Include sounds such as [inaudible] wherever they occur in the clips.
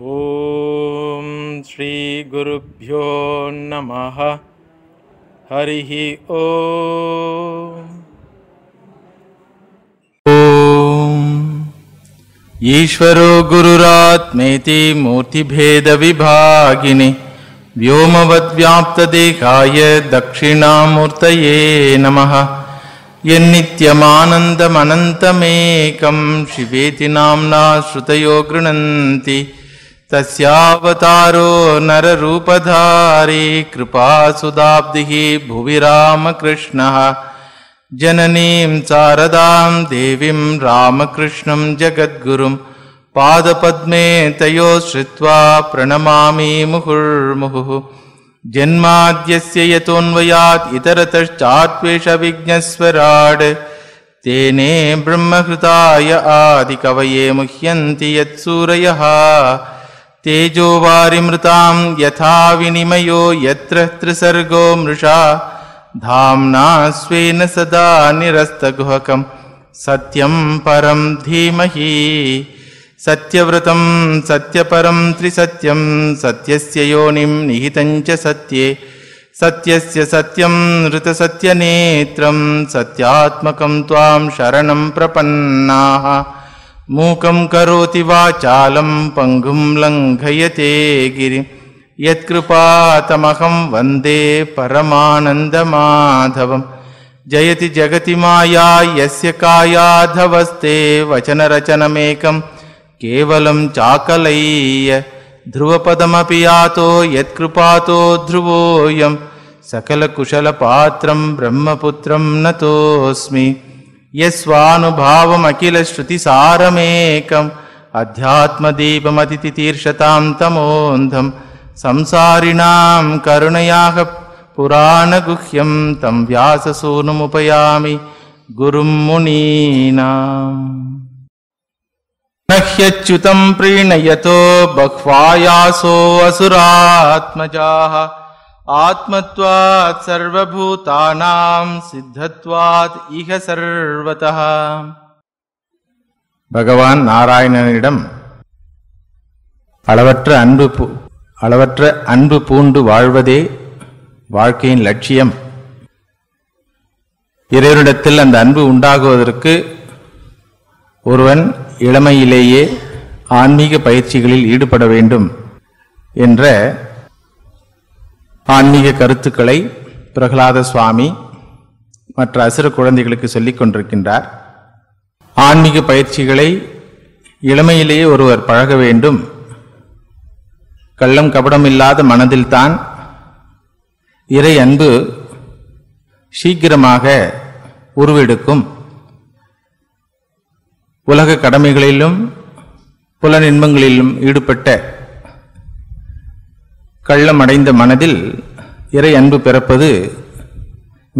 ॐ श्रीगुरुभ्यो नमः हरिः ओ ईश्वरो गुरुरात्मेति मूर्तिभेदविभागिनि व्योमवद्व्याप्तदेहाय दक्षिणामूर्तये नमः यन्नित्यमानन्दमनन्तमेकं शिवेति नाम्ना श्रुतयो गृह्णन्ति तस्यावतारो नररूपधारी कृपा भुवि रामकृष्णः जननीं शारदाम् देवीं रामकृष्णं जगद्गुरुं पादपद्मे तयो श्रुत्वा प्रणमामि मुहुर्मुहुः जन्माद्यस्य यतोऽन्वयात् इतरतश्चात्वेषविज्ञस्वराड् तेने ब्रह्महृताय आदिकवये मुह्यन्ति यत्सूरयः तेजोवारिमृतां यथा विनिमयो यत्र त्रिसर्गो मृषा धाम्ना स्वेन सदा निरस्तगुहकम् सत्यं परं धीमहि सत्यव्रतं सत्यपरं त्रिसत्यं सत्यस्य योनिं निहितम् च सत्ये सत्यस्य सत्यं नृतसत्यनेत्रं सत्यात्मकं त्वां शरणं प्रपन्नाः मूकं करोति वा चालं पङ्गुं लङ्घयते गिरि यत्कृपातमहं वन्दे परमानन्दमाधवं जयति जगति माया यस्य कायाधवस्ते वचनरचनमेकं केवलं चाकलय्य ध्रुवपदमपि यातो यत्कृपातो ध्रुवोऽयं सकलकुशलपात्रं ब्रह्मपुत्रं नतोऽस्मि यस्वानुभावमखिलश्रुतिसारमेकम् अध्यात्मदीपमतितितीर्षतां तमोन्धं संसारिणां करुणयाः पुराणगुह्यं तं व्याससूनुमुपयामि गुरुं मुनीना न प्रीणयतो बह्वायासो असुरात्मजाः ஆத்மத்வாத் சர்வபூதானாம் சித்தத்வாத் இக சர்வத பகவான் நாராயணனிடம் அளவற்ற அன்பு அளவற்ற அன்பு பூண்டு வாழ்வதே வாழ்க்கையின் லட்சியம் இறைவனிடத்தில் அந்த அன்பு உண்டாகுவதற்கு ஒருவன் இளமையிலேயே ஆன்மீக பயிற்சிகளில் ஈடுபட வேண்டும் என்ற ஆன்மீக கருத்துக்களை பிரகலாத சுவாமி மற்ற அசுர குழந்தைகளுக்கு சொல்லிக் கொண்டிருக்கின்றார் ஆன்மீக பயிற்சிகளை இளமையிலேயே ஒருவர் பழக வேண்டும் கள்ளம் கபடம் இல்லாத மனதில்தான் இறை அன்பு சீக்கிரமாக உருவெடுக்கும் உலக கடமைகளிலும் புலனின்பங்களிலும் இன்பங்களிலும் ஈடுபட்ட கள்ளமடைந்த மனதில் இறை அன்பு பிறப்பது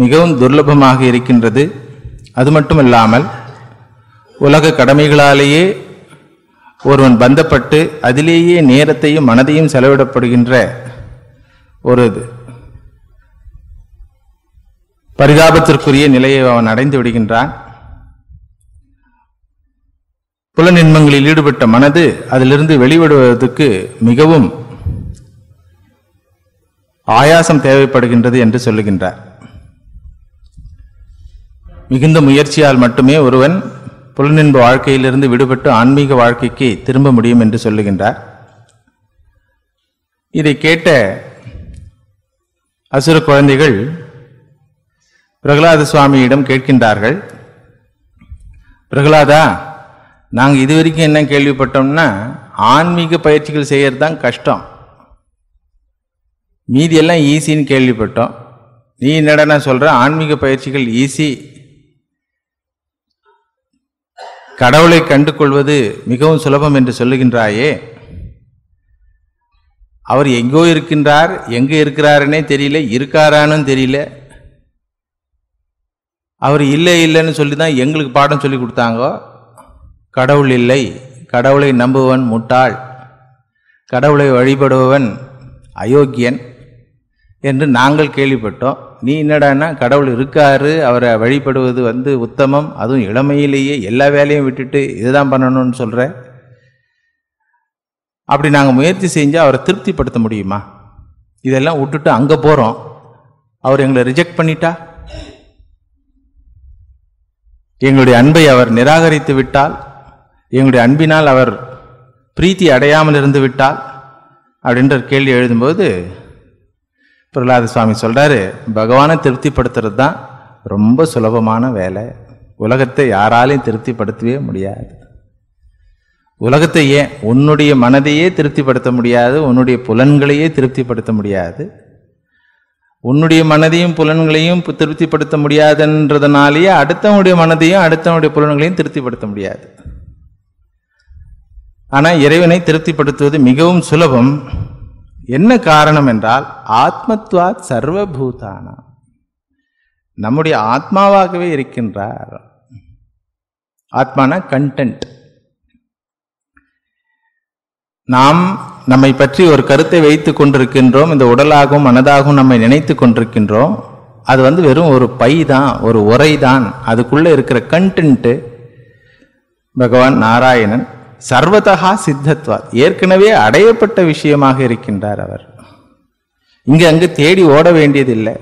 மிகவும் துர்லபமாக இருக்கின்றது அது மட்டுமல்லாமல் உலக கடமைகளாலேயே ஒருவன் பந்தப்பட்டு அதிலேயே நேரத்தையும் மனதையும் செலவிடப்படுகின்ற ஒரு பரிதாபத்திற்குரிய நிலையை அவன் அடைந்து விடுகின்றான் புலநின்மங்களில் ஈடுபட்ட மனது அதிலிருந்து வெளிவிடுவதற்கு மிகவும் ஆயாசம் தேவைப்படுகின்றது என்று சொல்லுகின்றார் மிகுந்த முயற்சியால் மட்டுமே ஒருவன் புலனின்பு வாழ்க்கையிலிருந்து விடுபட்டு ஆன்மீக வாழ்க்கைக்கு திரும்ப முடியும் என்று சொல்லுகின்றார் இதை கேட்ட அசுர குழந்தைகள் பிரகலாத சுவாமியிடம் கேட்கின்றார்கள் பிரகலாதா நாங்கள் இதுவரைக்கும் என்ன கேள்விப்பட்டோம்னா ஆன்மீக பயிற்சிகள் செய்கிறது தான் கஷ்டம் மீதியெல்லாம் ஈஸின்னு கேள்விப்பட்டோம் நீ என்னடா சொல்கிற ஆன்மீக பயிற்சிகள் ஈஸி கடவுளை கண்டு கொள்வது மிகவும் சுலபம் என்று சொல்லுகின்றாயே அவர் எங்கோ இருக்கின்றார் எங்கே இருக்கிறாருன்னே தெரியல இருக்காரானும் தெரியல அவர் இல்லை இல்லைன்னு சொல்லி தான் எங்களுக்கு பாடம் சொல்லி கொடுத்தாங்க கடவுள் இல்லை கடவுளை நம்புவன் முட்டாள் கடவுளை வழிபடுபவன் அயோக்கியன் என்று நாங்கள் கேள்விப்பட்டோம் நீ என்னடான்னா கடவுள் இருக்காரு அவரை வழிபடுவது வந்து உத்தமம் அதுவும் இளமையிலேயே எல்லா வேலையும் விட்டுட்டு இதுதான் பண்ணணும்னு சொல்கிற அப்படி நாங்கள் முயற்சி செஞ்சால் அவரை திருப்திப்படுத்த முடியுமா இதெல்லாம் விட்டுட்டு அங்கே போகிறோம் அவர் எங்களை ரிஜெக்ட் பண்ணிட்டா எங்களுடைய அன்பை அவர் நிராகரித்து விட்டால் எங்களுடைய அன்பினால் அவர் பிரீத்தி அடையாமல் இருந்து விட்டால் அப்படின்ற கேள்வி எழுதும்போது பிரகலாத சுவாமி சொல்கிறாரு பகவானை திருப்திப்படுத்துறது தான் ரொம்ப சுலபமான வேலை உலகத்தை யாராலையும் திருப்திப்படுத்தவே முடியாது உலகத்தை ஏன் உன்னுடைய மனதையே திருப்திப்படுத்த முடியாது உன்னுடைய புலன்களையே திருப்திப்படுத்த முடியாது உன்னுடைய மனதையும் புலன்களையும் திருப்திப்படுத்த முடியாதுன்றதுனாலேயே அடுத்தவனுடைய மனதையும் அடுத்தவனுடைய புலன்களையும் திருப்திப்படுத்த முடியாது ஆனால் இறைவனை திருப்திப்படுத்துவது மிகவும் சுலபம் என்ன காரணம் என்றால் ஆத்மத்வாத் சர்வபூதானா நம்முடைய ஆத்மாவாகவே இருக்கின்றார் ஆத்மான கண்டென்ட் நாம் நம்மை பற்றி ஒரு கருத்தை வைத்துக் கொண்டிருக்கின்றோம் இந்த உடலாகவும் மனதாகவும் நம்மை நினைத்து கொண்டிருக்கின்றோம் அது வந்து வெறும் ஒரு பை தான் ஒரு உரை தான் அதுக்குள்ளே இருக்கிற கண்டென்ட்டு பகவான் நாராயணன் சர்வதகா சித்தத்வா ஏற்கனவே அடையப்பட்ட விஷயமாக இருக்கின்றார் அவர் இங்கே அங்கே தேடி ஓட வேண்டியதில்லை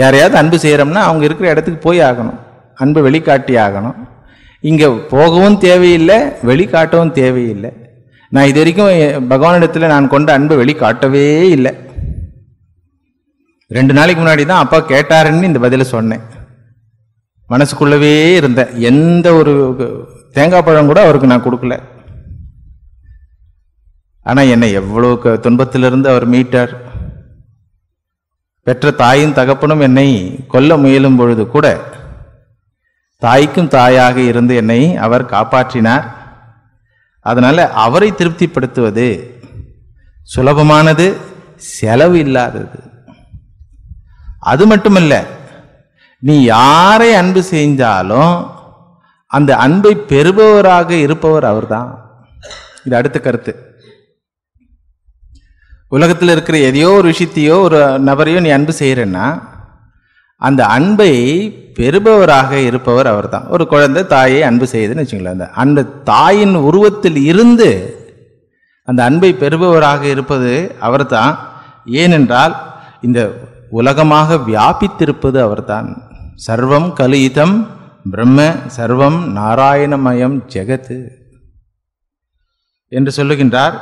யாரையாவது அன்பு செய்கிறோம்னா அவங்க இருக்கிற இடத்துக்கு போய் ஆகணும் அன்பு வெளிக்காட்டி ஆகணும் இங்கே போகவும் தேவையில்லை வெளிக்காட்டவும் தேவையில்லை நான் இது வரைக்கும் பகவானிடத்தில் நான் கொண்ட அன்பை வெளிக்காட்டவே இல்லை ரெண்டு நாளைக்கு முன்னாடி தான் அப்பா கேட்டாருன்னு இந்த பதில சொன்னேன் மனசுக்குள்ளவே இருந்தேன் எந்த ஒரு தேங்காய் பழம் கூட அவருக்கு நான் கொடுக்கல ஆனால் என்னை எவ்வளோ துன்பத்திலிருந்து அவர் மீட்டார் பெற்ற தாயும் தகப்பனும் என்னை கொல்ல முயலும் பொழுது கூட தாய்க்கும் தாயாக இருந்து என்னை அவர் காப்பாற்றினார் அதனால் அவரை திருப்திப்படுத்துவது சுலபமானது செலவு இல்லாதது அது மட்டுமல்ல நீ யாரை அன்பு செஞ்சாலும் அந்த அன்பை பெறுபவராக இருப்பவர் அவர்தான் இது அடுத்த கருத்து உலகத்தில் இருக்கிற எதையோ ஒரு விஷயத்தையோ ஒரு நபரையோ நீ அன்பு செய்கிறேன்னா அந்த அன்பை பெறுபவராக இருப்பவர் அவர் தான் ஒரு குழந்தை தாயை அன்பு செய்யுதுன்னு வச்சுங்களேன் அந்த அந்த தாயின் உருவத்தில் இருந்து அந்த அன்பை பெறுபவராக இருப்பது அவர் தான் ஏனென்றால் இந்த உலகமாக வியாபித்திருப்பது அவர்தான் சர்வம் கலிதம் ब्रह्म सर्वं नारायणमयं जगत्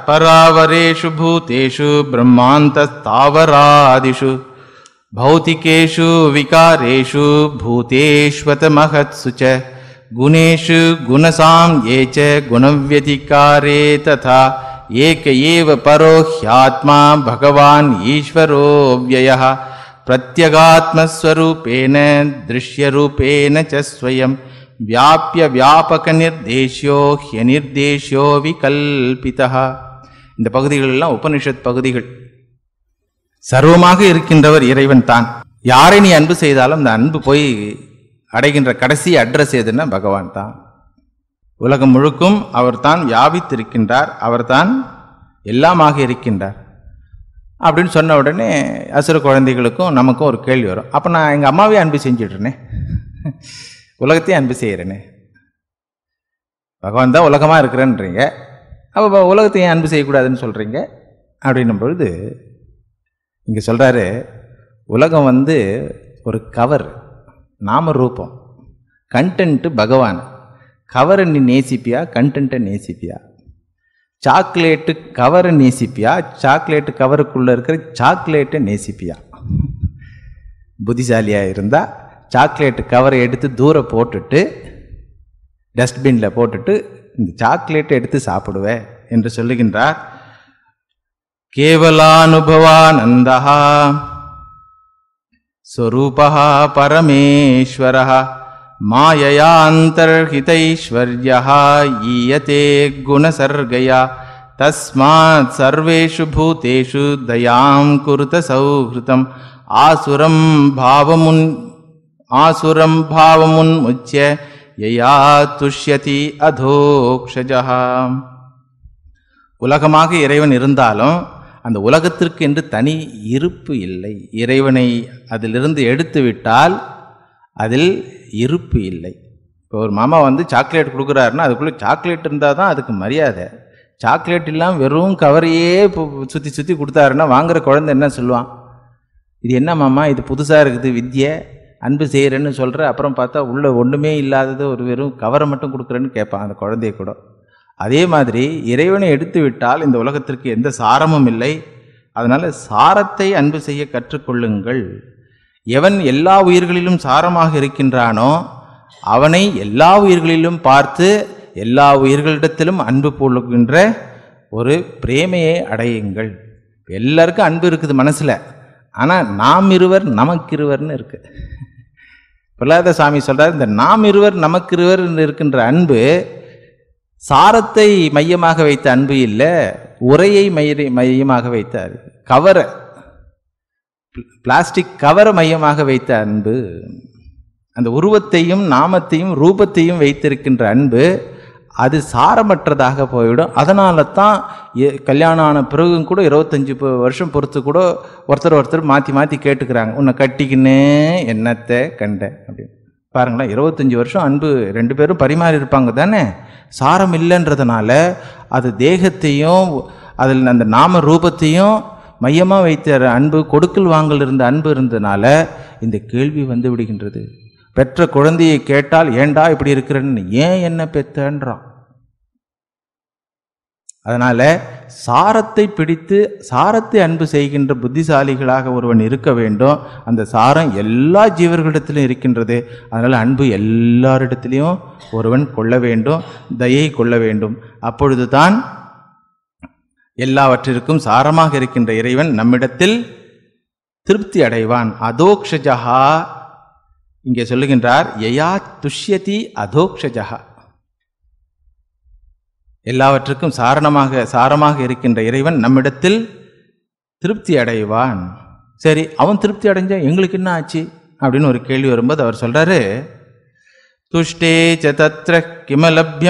परावरेषु भूतेषु ब्रह्मान्तस्तावरादिषु भौतिकेषु विकारेषु भूतेष्वत महत्सु च गुणेषु गुणसां ये गुणव्यतिकारे तथा एक एव परो ह्यात्मा भगवान् ईश्वरोऽव्ययः प्रत्यगात्मस्वरूपेण வியாபிய வியாபக நிர்தேஷியோ வியாபியவியாபகநிர்தேஷ்யோ விகல்பிதா இந்த பகுதிகளெல்லாம் உபனிஷத் பகுதிகள் சர்வமாக இருக்கின்றவர் இறைவன் தான் யாரை நீ அன்பு செய்தாலும் அந்த அன்பு போய் அடைகின்ற கடைசி அட்ரஸ் எதுன்னா பகவான் தான் உலகம் முழுக்கும் அவர் தான் வியாபித்திருக்கின்றார் அவர் தான் எல்லாமாக இருக்கின்றார் அப்படின்னு சொன்ன உடனே அசுர குழந்தைகளுக்கும் நமக்கும் ஒரு கேள்வி வரும் அப்போ நான் எங்கள் அம்மாவே அன்பு செஞ்சிட்றேனே உலகத்தையும் அன்பு செய்கிறேனே பகவான் தான் உலகமாக இருக்கிறேன்றீங்க அப்போ உலகத்தையும் அன்பு செய்யக்கூடாதுன்னு சொல்கிறீங்க அப்படின்னும் பொழுது இங்கே சொல்கிறாரு உலகம் வந்து ஒரு கவர் நாம ரூபம் கண்டென்ட்டு பகவான் கவரை நீ நேசிப்பியா கண்டென்ட்டை நேசிப்பியா சாக்லேட்டு கவரை நேசிப்பியா சாக்லேட்டு கவருக்குள்ளே இருக்கிற சாக்லேட்டை நேசிப்பியா புத்திசாலியாக இருந்தால் சாக்லேட்டு கவரை எடுத்து தூரம் போட்டுட்டு டஸ்ட்பினில் போட்டுட்டு இந்த சாக்லேட்டை எடுத்து சாப்பிடுவேன் என்று சொல்லுகின்றார் கேவலானுபவானந்தா ஸ்வரூபா பரமேஸ்வரா माययान्तर्हितैश्वर्यः ईयते गुणसर्गया तस्मात् सर्वेषु भूतेषु दयां कुरुत सौहृतम् आसुरं भावमुन् आसुरं भावमुन्मुच्य துஷ்யதி அதோக்ஷஜா உலகமாக இறைவன் இருந்தாலும் அந்த உலகத்திற்கு என்று தனி இருப்பு இல்லை இறைவனை அதிலிருந்து எடுத்துவிட்டால் அதில் இருப்பு இல்லை இப்போ ஒரு மாமா வந்து சாக்லேட் கொடுக்குறாருன்னா அதுக்குள்ளே சாக்லேட் இருந்தால் தான் அதுக்கு மரியாதை சாக்லேட் இல்லாமல் வெறும் கவரையே இப்போ சுற்றி சுற்றி கொடுத்தாருன்னா வாங்குற குழந்தை என்ன சொல்லுவான் இது என்ன மாமா இது புதுசாக இருக்குது வித்யை அன்பு செய்கிறேன்னு சொல்கிற அப்புறம் பார்த்தா உள்ளே ஒன்றுமே இல்லாதது ஒரு வெறும் கவரை மட்டும் கொடுக்குறேன்னு கேட்பான் அந்த குழந்தைய கூட அதே மாதிரி இறைவனை எடுத்து விட்டால் இந்த உலகத்திற்கு எந்த சாரமும் இல்லை அதனால் சாரத்தை அன்பு செய்ய கற்றுக்கொள்ளுங்கள் எவன் எல்லா உயிர்களிலும் சாரமாக இருக்கின்றானோ அவனை எல்லா உயிர்களிலும் பார்த்து எல்லா உயிர்களிடத்திலும் அன்பு போலுகின்ற ஒரு பிரேமையை அடையுங்கள் எல்லாருக்கும் அன்பு இருக்குது மனசில் ஆனால் நாம் இருவர் நமக்கிருவர்னு இருக்கு பிரலாத சாமி சொல்கிறார் இந்த நாம் இருவர் நமக்கிருவர் இருக்கின்ற அன்பு சாரத்தை மையமாக வைத்த அன்பு இல்லை உரையை மைய மையமாக வைத்தார் கவரை பிளாஸ்டிக் கவரை மையமாக வைத்த அன்பு அந்த உருவத்தையும் நாமத்தையும் ரூபத்தையும் வைத்திருக்கின்ற அன்பு அது சாரமற்றதாக போய்விடும் அதனால தான் கல்யாணம் ஆன பிறகும் கூட இருபத்தஞ்சி வருஷம் பொறுத்து கூட ஒருத்தர் ஒருத்தர் மாற்றி மாற்றி கேட்டுக்கிறாங்க உன்னை கட்டிக்கின்னு என்னத்தை கண்டேன் அப்படின்னு பாருங்களேன் இருபத்தஞ்சி வருஷம் அன்பு ரெண்டு பேரும் பரிமாறி இருப்பாங்க தானே சாரம் இல்லைன்றதுனால அது தேகத்தையும் அதில் அந்த நாம ரூபத்தையும் மையமாக வைத்த அன்பு கொடுக்கல் வாங்கல் இருந்த அன்பு இருந்ததுனால இந்த கேள்வி வந்து விடுகின்றது பெற்ற குழந்தையை கேட்டால் ஏண்டா இப்படி இருக்கிறன்னு ஏன் என்ன பெத்தன்றான் அதனால் சாரத்தை பிடித்து சாரத்தை அன்பு செய்கின்ற புத்திசாலிகளாக ஒருவன் இருக்க வேண்டும் அந்த சாரம் எல்லா ஜீவர்களிடத்திலும் இருக்கின்றது அதனால் அன்பு எல்லாரிடத்திலையும் ஒருவன் கொள்ள வேண்டும் தயை கொள்ள வேண்டும் அப்பொழுது தான் எல்லாவற்றிற்கும் சாரமாக இருக்கின்ற இறைவன் நம்மிடத்தில் திருப்தி அடைவான் அதோக்ஷஜா இங்கே சொல்லுகின்றார் எயா துஷ்யதி அதோக்ஷஜா எல்லாவற்றுக்கும் சாரணமாக சாரமாக இருக்கின்ற இறைவன் நம்மிடத்தில் திருப்தி அடைவான் சரி அவன் திருப்தி அடைஞ்சா எங்களுக்கு என்ன ஆச்சு அப்படின்னு ஒரு கேள்வி வரும்போது அவர் சொல்கிறாரு तुष्टे च तत्र किमलभ्य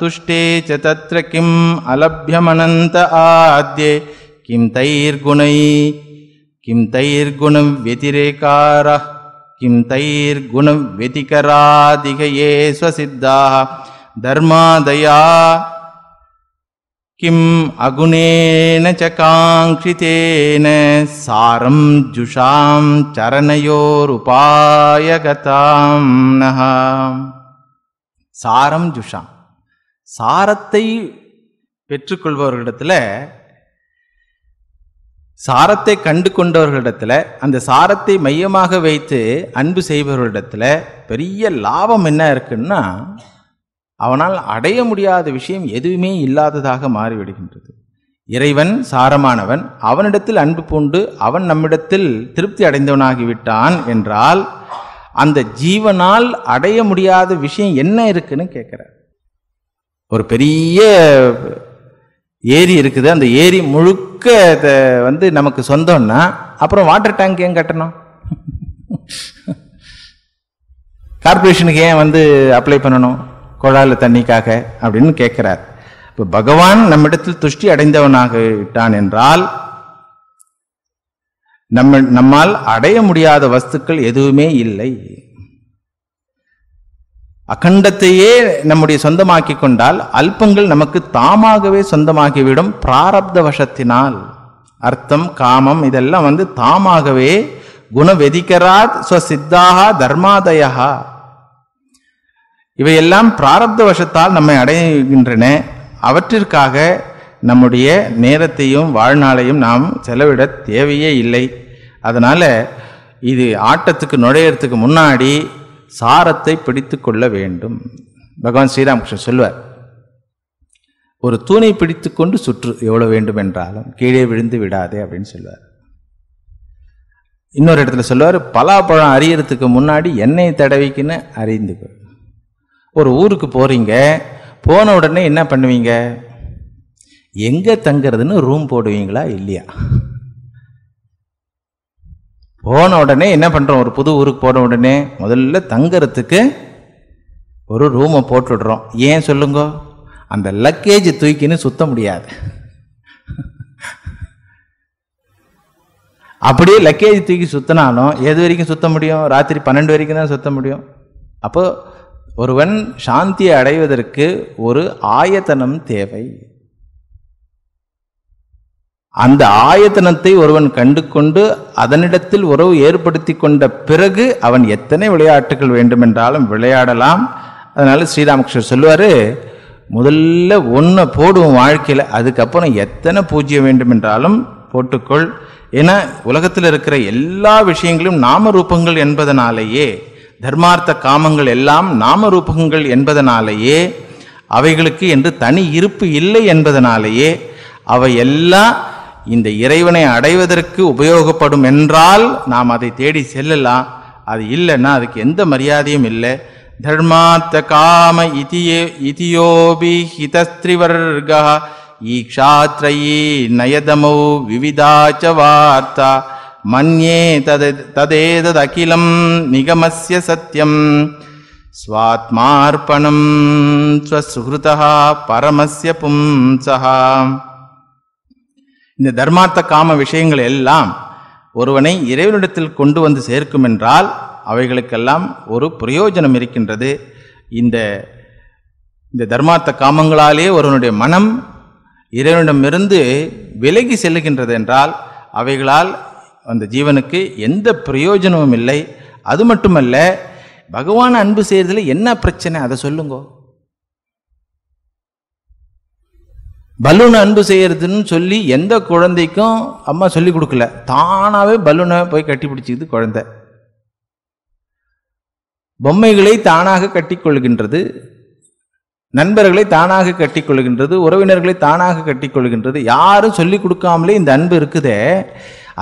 तुष्टे च तत्र किम् अलभ्यमनन्त किं तैर्गुणै किं तैर्गुणव्यतिरेकारः किं तैर्गुणव्यतिकरादिघये स्वसिद्धाः धर्मादया கிம் அகுணேன च சாரம் ஜுஷாம் जुषां நகாம் சாரம் ஜுஷாம் சாரத்தை பெற்றுக்கொள்பவர்களிடத்தில் சாரத்தை கண்டு கொண்டவர்களிடத்தில் அந்த சாரத்தை மையமாக வைத்து அன்பு செய்பவர்களிடத்தில் பெரிய லாபம் என்ன இருக்குன்னா அவனால் அடைய முடியாத விஷயம் எதுவுமே இல்லாததாக மாறிவிடுகின்றது இறைவன் சாரமானவன் அவனிடத்தில் அன்பு பூண்டு அவன் நம்மிடத்தில் திருப்தி அடைந்தவனாகிவிட்டான் என்றால் அந்த ஜீவனால் அடைய முடியாத விஷயம் என்ன இருக்குன்னு கேட்குற ஒரு பெரிய ஏரி இருக்குது அந்த ஏரி முழுக்க வந்து நமக்கு சொந்தம்னா அப்புறம் வாட்டர் டேங்க் ஏன் கட்டணும் கார்பரேஷனுக்கு [laughs] ஏன் வந்து அப்ளை பண்ணணும் குழாயில் தண்ணிக்காக அப்படின்னு கேட்கிறார் இப்போ பகவான் நம்மிடத்தில் துஷ்டி அடைந்தவனாக விட்டான் என்றால் நம்ம நம்மால் அடைய முடியாத வஸ்துக்கள் எதுவுமே இல்லை அகண்டத்தையே நம்முடைய சொந்தமாக்கி கொண்டால் அல்பங்கள் நமக்கு தாமாகவே சொந்தமாகிவிடும் பிராரப்த வசத்தினால் அர்த்தம் காமம் இதெல்லாம் வந்து தாமாகவே குணவெதிகராத் ஸ்வசித்தாகா தர்மாதயா இவையெல்லாம் பிராரப்த வசத்தால் நம்மை அடைகின்றன அவற்றிற்காக நம்முடைய நேரத்தையும் வாழ்நாளையும் நாம் செலவிட தேவையே இல்லை அதனால் இது ஆட்டத்துக்கு நுழையிறதுக்கு முன்னாடி சாரத்தை பிடித்து கொள்ள வேண்டும் பகவான் ஸ்ரீராமகிருஷ்ணன் சொல்வார் ஒரு தூணை பிடித்து கொண்டு சுற்று எவ்வளோ வேண்டும் என்றாலும் கீழே விழுந்து விடாதே அப்படின்னு சொல்லுவார் இன்னொரு இடத்துல சொல்லுவார் பலாப்பழம் அறியறதுக்கு முன்னாடி எண்ணெய் தடவிக்குன்னு அறிந்துக்கொள் ஒரு ஊருக்கு போகிறீங்க போன உடனே என்ன பண்ணுவீங்க எங்கே தங்குறதுன்னு ரூம் போடுவீங்களா இல்லையா போன உடனே என்ன பண்ணுறோம் ஒரு புது ஊருக்கு போன உடனே முதல்ல தங்குறதுக்கு ஒரு ரூமை போட்டுடுறோம் ஏன் சொல்லுங்க அந்த லக்கேஜ் தூக்கின்னு சுத்த முடியாது அப்படியே லக்கேஜ் தூக்கி சுற்றினாலும் எது வரைக்கும் சுத்த முடியும் ராத்திரி பன்னெண்டு வரைக்கும் தான் சுத்த முடியும் அப்போது ஒருவன் சாந்தியை அடைவதற்கு ஒரு ஆயத்தனம் தேவை அந்த ஆயத்தனத்தை ஒருவன் கண்டு கொண்டு அதனிடத்தில் உறவு ஏற்படுத்தி கொண்ட பிறகு அவன் எத்தனை விளையாட்டுகள் வேண்டுமென்றாலும் விளையாடலாம் அதனால ஸ்ரீராமகிருஷ்ணர் சொல்லுவார் முதல்ல ஒன்றை போடுவோம் வாழ்க்கையில் அதுக்கப்புறம் எத்தனை பூஜ்ஜியம் வேண்டுமென்றாலும் போட்டுக்கொள் ஏன்னா உலகத்தில் இருக்கிற எல்லா விஷயங்களும் நாம ரூபங்கள் என்பதனாலேயே தர்மார்த்த காமங்கள் எல்லாம் நாம ரூபங்கள் என்பதனாலேயே அவைகளுக்கு என்று தனி இருப்பு இல்லை என்பதனாலேயே அவை எல்லாம் இந்த இறைவனை அடைவதற்கு உபயோகப்படும் என்றால் நாம் அதை தேடி செல்லலாம் அது இல்லைன்னா அதுக்கு எந்த மரியாதையும் இல்லை தர்மார்த்த காம இதியோபி ஹிதஸ்திரிவர்கா ஈக்ஷாத்ரயீ நயதமௌ விவிதாச்ச வார்த்தா மன்யே ததேததகிலம் நிகமஸ்ய சத்தியம் ஸ்வாத்மார்ப்பணம் ஸ்வசுகிருதா பரமஸ்ய பும்சா இந்த தர்மார்த்த காம விஷயங்கள் எல்லாம் ஒருவனை இறைவனிடத்தில் கொண்டு வந்து சேர்க்கும் என்றால் அவைகளுக்கெல்லாம் ஒரு பிரயோஜனம் இருக்கின்றது இந்த இந்த தர்மார்த்த காமங்களாலே ஒருவனுடைய மனம் இறைவனிடமிருந்து விலகி செல்லுகின்றது என்றால் அவைகளால் அந்த ஜீவனுக்கு எந்த பிரயோஜனமும் இல்லை அது மட்டுமல்ல பகவான் அன்பு செய்கிறதுல என்ன பிரச்சனை அதை சொல்லுங்க பலூனை அன்பு செய்கிறதுன்னு சொல்லி எந்த குழந்தைக்கும் அம்மா சொல்லி கொடுக்கல தானாகவே பலூனை போய் கட்டி பிடிச்சிக்குது குழந்தை பொம்மைகளை தானாக கட்டிக்கொள்கின்றது நண்பர்களை தானாக கட்டிக்கொள்கின்றது உறவினர்களை தானாக கட்டிக்கொள்கின்றது யாரும் சொல்லிக் கொடுக்காமலே இந்த அன்பு இருக்குதே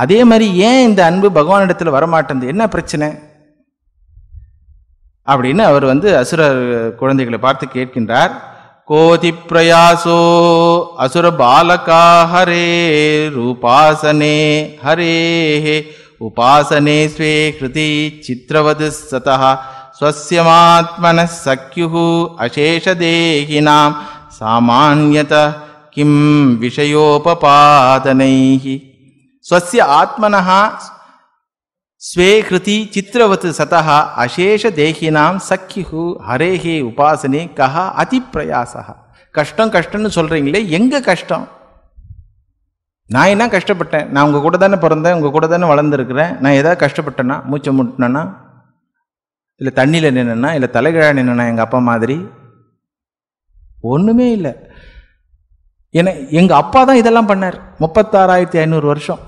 அதே மாதிரி ஏன் இந்த அன்பு பகவானிடத்தில் வரமாட்டேன் என்ன பிரச்சனை அப்படின்னு அவர் வந்து அசுர குழந்தைகளை பார்த்து கேட்கின்றார் கோதி பிரயாசோ அசுர பாலகா ஹரே ரூபாசனே ஹரே உபாசனே ஸ்வே ஹிருதி சித்திரவது சதா ஸ்வசியமாத்மன சக்யு தேகினாம் சாமானியத கிம் விஷயோபாதனைகி ஸ்வசிய ஆத்மனஹா ஸ்வே கிருதி சித்திரவத் சதா அசேஷ தேகினாம் சக்கிஹு ஹரேஹே உபாசனே கஹா அதிப்பிரயாசா கஷ்டம் கஷ்டம்னு சொல்கிறீங்களே எங்கே கஷ்டம் நான் என்ன கஷ்டப்பட்டேன் நான் உங்கள் கூட தானே பிறந்தேன் உங்கள் கூட தானே வளர்ந்துருக்கிறேன் நான் எதாவது கஷ்டப்பட்டேன்னா மூச்சை முட்டினேன்னா இல்லை தண்ணியில் நின்றுனா இல்லை தலைகிழா நின்றுனா எங்கள் அப்பா மாதிரி ஒன்றுமே இல்லை ஏன்னா எங்கள் அப்பா தான் இதெல்லாம் பண்ணார் முப்பத்தாறாயிரத்தி ஐநூறு வருஷம்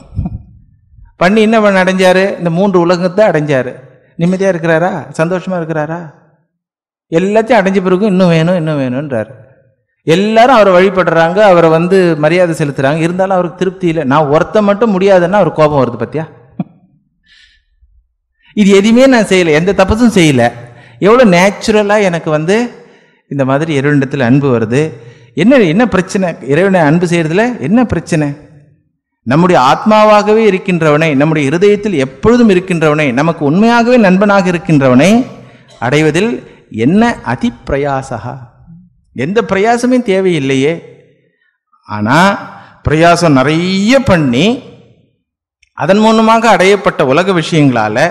பண்ணி என்ன பண்ண அடைஞ்சார் இந்த மூன்று உலகத்தை அடைஞ்சார் நிம்மதியாக இருக்கிறாரா சந்தோஷமாக இருக்கிறாரா எல்லாத்தையும் அடைஞ்ச பிறகு இன்னும் வேணும் இன்னும் வேணுன்றார் எல்லாரும் அவரை வழிபடுறாங்க அவரை வந்து மரியாதை செலுத்துகிறாங்க இருந்தாலும் அவருக்கு திருப்தி இல்லை நான் ஒருத்த மட்டும் முடியாதுன்னா அவர் கோபம் வருது பத்தியா இது எதுவுமே நான் செய்யலை எந்த தப்பசும் செய்யலை எவ்வளோ நேச்சுரலாக எனக்கு வந்து இந்த மாதிரி இரண்டிடத்தில் அன்பு வருது என்ன என்ன பிரச்சனை இறைவனை அன்பு செய்கிறதுல என்ன பிரச்சனை நம்முடைய ஆத்மாவாகவே இருக்கின்றவனை நம்முடைய இருதயத்தில் எப்பொழுதும் இருக்கின்றவனை நமக்கு உண்மையாகவே நண்பனாக இருக்கின்றவனை அடைவதில் என்ன அதி எந்த பிரயாசமே தேவையில்லையே ஆனால் பிரயாசம் நிறைய பண்ணி அதன் மூலமாக அடையப்பட்ட உலக விஷயங்களால்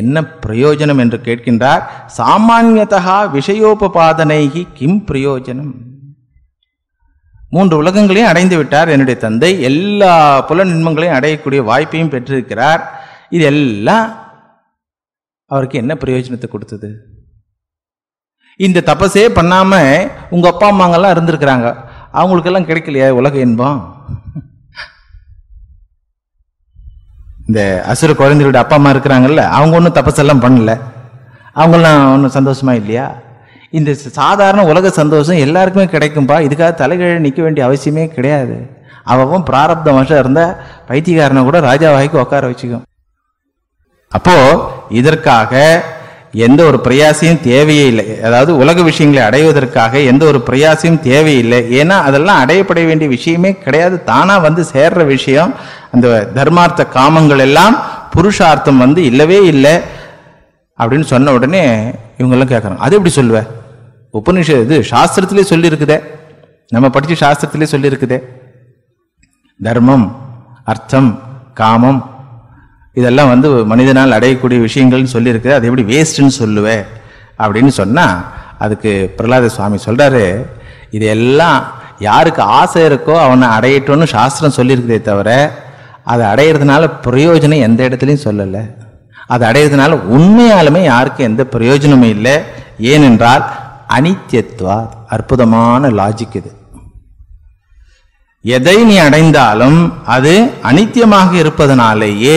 என்ன பிரயோஜனம் என்று கேட்கின்றார் சாமானியதா விஷயோபாதனைகி கிம் பிரயோஜனம் மூன்று உலகங்களையும் அடைந்து விட்டார் என்னுடைய தந்தை எல்லா புல நின்மங்களையும் அடையக்கூடிய வாய்ப்பையும் பெற்றிருக்கிறார் இது எல்லாம் அவருக்கு என்ன பிரயோஜனத்தை கொடுத்தது இந்த தபசே பண்ணாமல் உங்கள் அப்பா அம்மாங்கெல்லாம் இருந்திருக்கிறாங்க அவங்களுக்கெல்லாம் கிடைக்கலையா உலக இன்பம் இந்த அசுர குழந்தைகளோட அப்பா அம்மா இருக்கிறாங்கல்ல அவங்க ஒன்றும் தபசெல்லாம் பண்ணல அவங்களாம் ஒன்றும் சந்தோஷமா இல்லையா இந்த சாதாரண உலக சந்தோஷம் எல்லாருக்குமே கிடைக்கும்பா இதுக்காக தலைகீழ நிற்க வேண்டிய அவசியமே கிடையாது அவன் பிராரப்த வசம் இருந்தால் பைத்தியக்காரனை கூட ராஜாவாய்க்கு உட்கார வச்சுக்கும் அப்போது இதற்காக எந்த ஒரு பிரயாசையும் தேவையே இல்லை அதாவது உலக விஷயங்களை அடைவதற்காக எந்த ஒரு பிரயாசையும் தேவையில்லை ஏன்னா அதெல்லாம் அடையப்பட வேண்டிய விஷயமே கிடையாது தானாக வந்து சேர்ற விஷயம் அந்த தர்மார்த்த காமங்கள் எல்லாம் புருஷார்த்தம் வந்து இல்லவே இல்லை அப்படின்னு சொன்ன உடனே இவங்கெல்லாம் கேட்குறாங்க அது எப்படி சொல்லுவேன் உபனிஷ இது சாஸ்திரத்திலே சொல்லியிருக்குதே நம்ம படித்து சாஸ்திரத்திலே சொல்லியிருக்குதே தர்மம் அர்த்தம் காமம் இதெல்லாம் வந்து மனிதனால் அடையக்கூடிய விஷயங்கள்னு சொல்லியிருக்கு அது எப்படி வேஸ்ட்டுன்னு சொல்லுவேன் அப்படின்னு சொன்னால் அதுக்கு பிரகலாத சுவாமி சொல்கிறாரு எல்லாம் யாருக்கு ஆசை இருக்கோ அவனை அடையட்டும்னு சாஸ்திரம் சொல்லியிருக்குதே தவிர அதை அடையிறதுனால பிரயோஜனம் எந்த இடத்துலையும் சொல்லலை அது அடையிறதுனால உண்மையாலுமே யாருக்கும் எந்த பிரயோஜனமும் இல்லை ஏனென்றால் அனித்தியத்துவா அற்புதமான லாஜிக் இது எதை நீ அடைந்தாலும் அது அனித்தியமாக இருப்பதனாலேயே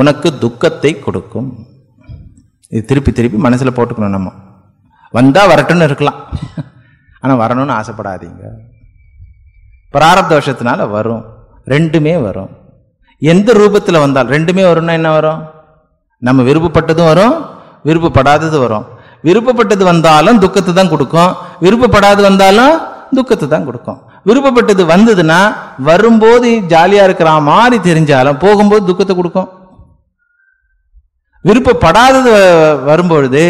உனக்கு துக்கத்தை கொடுக்கும் இது திருப்பி திருப்பி மனசில் போட்டுக்கணும் நம்ம வந்தால் வரட்டும்னு இருக்கலாம் ஆனால் வரணும்னு ஆசைப்படாதீங்க பிராரதோஷத்தினால வரும் ரெண்டுமே வரும் எந்த ரூபத்தில் வந்தால் ரெண்டுமே வரும்னா என்ன வரும் நம்ம விருப்பப்பட்டதும் வரும் விருப்பப்படாதது வரும் விருப்பப்பட்டது வந்தாலும் துக்கத்தை தான் கொடுக்கும் விருப்பப்படாது வந்தாலும் துக்கத்தை தான் கொடுக்கும் விருப்பப்பட்டது வந்ததுன்னா வரும்போது ஜாலியா இருக்கிற மாதிரி தெரிஞ்சாலும் போகும்போது துக்கத்தை கொடுக்கும் விருப்பப்படாதது வரும்பொழுது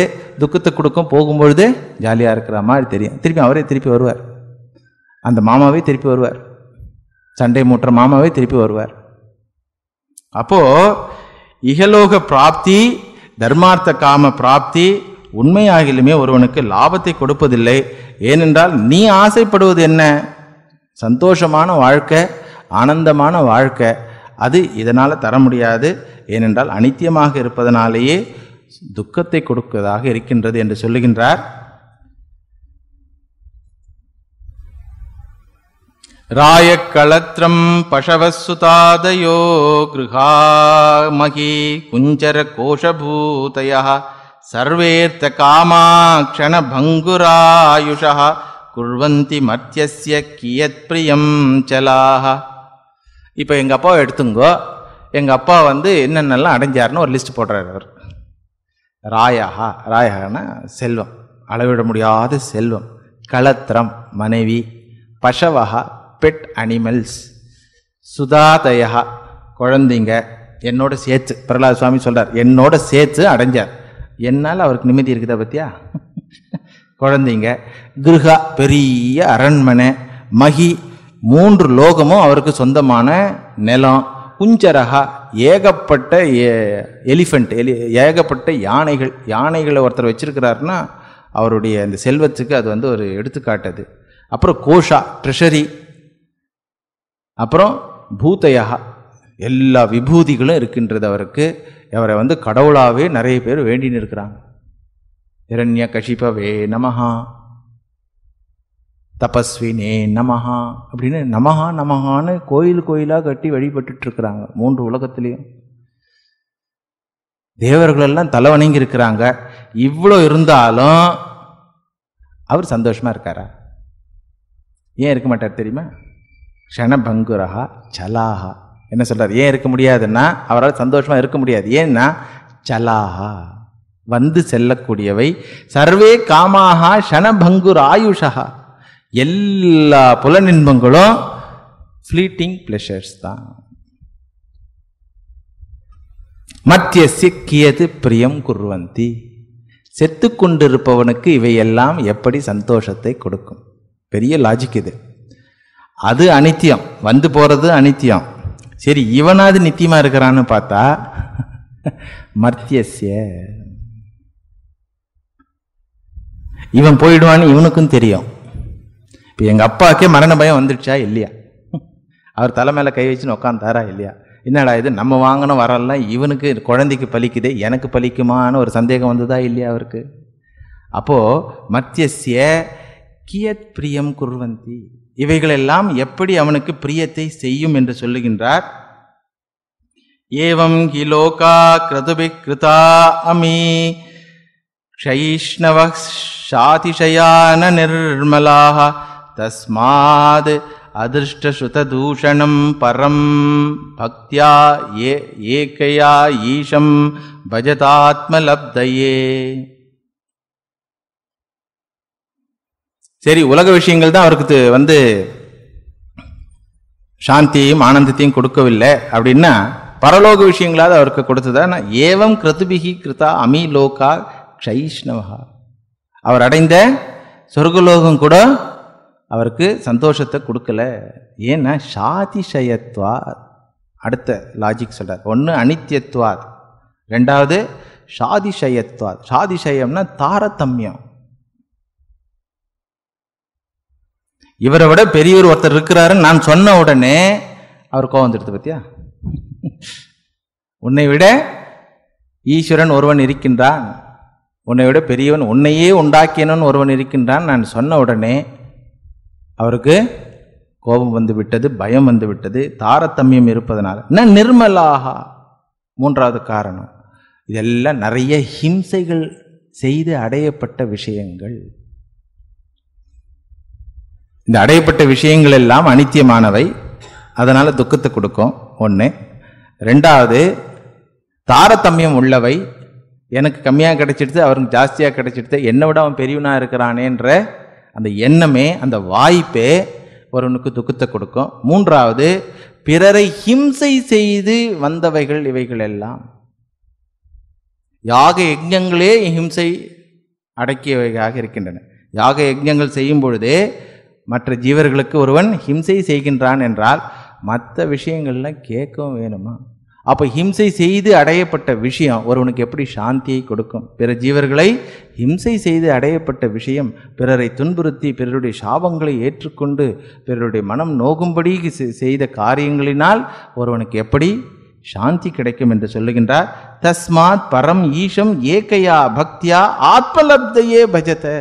துக்கத்தை கொடுக்கும் போகும்பொழுது ஜாலியா இருக்கிற மாதிரி தெரியும் திருப்பி அவரே திருப்பி வருவார் அந்த மாமாவே திருப்பி வருவார் சண்டை மூட்டுற மாமாவே திருப்பி வருவார் அப்போ இகலோக பிராப்தி தர்மார்த்த காம பிராப்தி உண்மையாகிலுமே ஒருவனுக்கு லாபத்தை கொடுப்பதில்லை ஏனென்றால் நீ ஆசைப்படுவது என்ன சந்தோஷமான வாழ்க்கை ஆனந்தமான வாழ்க்கை அது இதனால் தர முடியாது ஏனென்றால் அனித்தியமாக இருப்பதனாலேயே துக்கத்தை கொடுக்கதாக இருக்கின்றது என்று சொல்லுகின்றார் ராயக்களத்திரம் பஷவசுதாதயோ கிருகாமகி குஞ்சர கோஷபூதயா சர்வேர்த்த காமாக்ஷண பங்குராயுஷா குர்வந்தி மத்தியசிய கியத் பிரியம் செலாக இப்போ எங்கள் அப்பாவை எடுத்துங்கோ எங்கள் அப்பா வந்து என்னென்னலாம் அடைஞ்சார்னு ஒரு லிஸ்ட் போடுறார் அவர் ராயஹா ராயாகனா செல்வம் அளவிட முடியாத செல்வம் களத்திரம் மனைவி பஷவஹா பெட் அனிமல்ஸ் சுதாதயா குழந்தைங்க என்னோட சேர்த்து பிரகலாத சுவாமி சொல்கிறார் என்னோட சேர்த்து அடைஞ்சார் என்னால் அவருக்கு நிம்மதி இருக்குதா பத்தியா குழந்தைங்க கிருஹா பெரிய அரண்மனை மகி மூன்று லோகமும் அவருக்கு சொந்தமான நிலம் குஞ்சரகா ஏகப்பட்ட எலிஃபண்ட் எலி ஏகப்பட்ட யானைகள் யானைகளை ஒருத்தர் வச்சிருக்கிறாருன்னா அவருடைய அந்த செல்வத்துக்கு அது வந்து ஒரு எடுத்துக்காட்டது அப்புறம் கோஷா ட்ரெஷரி அப்புறம் பூத்தயகா எல்லா விபூதிகளும் இருக்கின்றது அவருக்கு அவரை வந்து கடவுளாகவே நிறைய பேர் வேண்டின்னு இருக்கிறாங்க இரண்ய கஷிப்பவே நமஹா தபஸ்வினே நமஹா அப்படின்னு நமஹா நமஹான்னு கோயில் கோயிலாக கட்டி வழிபட்டுட்ருக்குறாங்க மூன்று உலகத்துலேயும் தேவர்களெல்லாம் தலைவணங்கி இருக்கிறாங்க இவ்வளோ இருந்தாலும் அவர் சந்தோஷமாக இருக்காரா ஏன் இருக்க மாட்டார் தெரியுமா க்ஷணபங்குரஹா சலாஹா என்ன சொல்கிறார் ஏன் இருக்க முடியாதுன்னா அவரால் சந்தோஷமாக இருக்க முடியாது ஏன்னா சலாஹா வந்து செல்லக்கூடியவை சர்வே காமாகா ஷனபங்குர் ஆயுஷா எல்லா புலநின்பங்களும் ஃப்ளீட்டிங் பிளஷர்ஸ் தான் மத்திய சிக்கியது பிரியம் குர்வந்தி செத்து கொண்டிருப்பவனுக்கு இவையெல்லாம் எப்படி சந்தோஷத்தை கொடுக்கும் பெரிய லாஜிக் இது அது அனித்தியம் வந்து போகிறது அனித்தியம் சரி இவனாவது நித்தியமாக இருக்கிறான்னு பார்த்தா மர்த்தியசிய இவன் போயிடுவான்னு இவனுக்கும் தெரியும் இப்போ எங்கள் அப்பாவுக்கே மரண பயம் வந்துடுச்சா இல்லையா அவர் தலை மேலே கை வச்சுன்னு உட்காந்தாரா இல்லையா என்னடா இது நம்ம வாங்கின வரலாம் இவனுக்கு குழந்தைக்கு பலிக்குதே எனக்கு பலிக்குமான்னு ஒரு சந்தேகம் வந்ததா இல்லையா அவருக்கு அப்போது மத்தியசிய கியத் பிரியம் குர்வந்தி இவைகளெல்லாம் எப்படி அவனுக்கு பிரியத்தை செய்யும் என்று சொல்லுகின்றார் ஏவம் ஹி லோகா கிரதுபி கிருதா அமி ஷைஷ்ணவ சாதிஷயான நிர்மலாக தஸ்மாத் அதிருஷ்டசுததூஷணம் பரம் பக்தியா ஏ ஏகையா ஈஷம் பஜதாத்மலப்தையே சரி உலக விஷயங்கள் தான் அவருக்கு வந்து சாந்தியும் ஆனந்தத்தையும் கொடுக்கவில்லை அப்படின்னா பரலோக விஷயங்களாவது அவருக்கு கொடுத்ததா ஏவம் கிருத்துபிகி கிருதா அமி லோகா கைஷ்ணவகா அவர் அடைந்த சொர்க்கலோகம் கூட அவருக்கு சந்தோஷத்தை கொடுக்கல ஏன்னா சாதிசயத்வா அடுத்த லாஜிக் சொல்கிறார் ஒன்று அனித்தியத்வாத் ரெண்டாவது சாதிசயத்வாத் சாதிசயம்னா தாரதமியம் இவரை விட பெரியவர் ஒருத்தர் இருக்கிறாருன்னு நான் சொன்ன உடனே அவர் கோவம் வந்துடுது பத்தியா உன்னை விட ஈஸ்வரன் ஒருவன் இருக்கின்றான் உன்னை விட பெரியவன் உன்னையே உண்டாக்கியனன் ஒருவன் இருக்கின்றான் நான் சொன்ன உடனே அவருக்கு கோபம் வந்து விட்டது பயம் வந்து விட்டது தாரதமியம் இருப்பதனால என்ன நிர்மலாகா மூன்றாவது காரணம் இதெல்லாம் நிறைய ஹிம்சைகள் செய்து அடையப்பட்ட விஷயங்கள் இந்த அடையப்பட்ட விஷயங்கள் எல்லாம் அனித்தியமானவை அதனால் துக்கத்தை கொடுக்கும் ஒன்று ரெண்டாவது தாரதமியம் உள்ளவை எனக்கு கம்மியாக கிடைச்சிடுது அவருக்கு ஜாஸ்தியாக கிடைச்சிடுது என்னை விட அவன் பெரியவனாக இருக்கிறானேன்ற அந்த எண்ணமே அந்த வாய்ப்பே ஒருவனுக்கு துக்கத்தை கொடுக்கும் மூன்றாவது பிறரை ஹிம்சை செய்து வந்தவைகள் இவைகள் எல்லாம் யாக யஜ்யங்களே ஹிம்சை அடக்கியவைகளாக இருக்கின்றன யாக யஜ்யங்கள் செய்யும் பொழுதே மற்ற ஜீவர்களுக்கு ஒருவன் ஹிம்சை செய்கின்றான் என்றால் மற்ற விஷயங்கள்லாம் கேட்கவும் வேணுமா அப்போ ஹிம்சை செய்து அடையப்பட்ட விஷயம் ஒருவனுக்கு எப்படி சாந்தியை கொடுக்கும் பிற ஜீவர்களை ஹிம்சை செய்து அடையப்பட்ட விஷயம் பிறரை துன்புறுத்தி பிறருடைய சாபங்களை ஏற்றுக்கொண்டு பிறருடைய மனம் நோகும்படி செய்த காரியங்களினால் ஒருவனுக்கு எப்படி சாந்தி கிடைக்கும் என்று சொல்லுகின்றார் தஸ்மாத் பரம் ஈஷம் ஏகையா பக்தியா ஆத்மலப்தையே பஜத்தை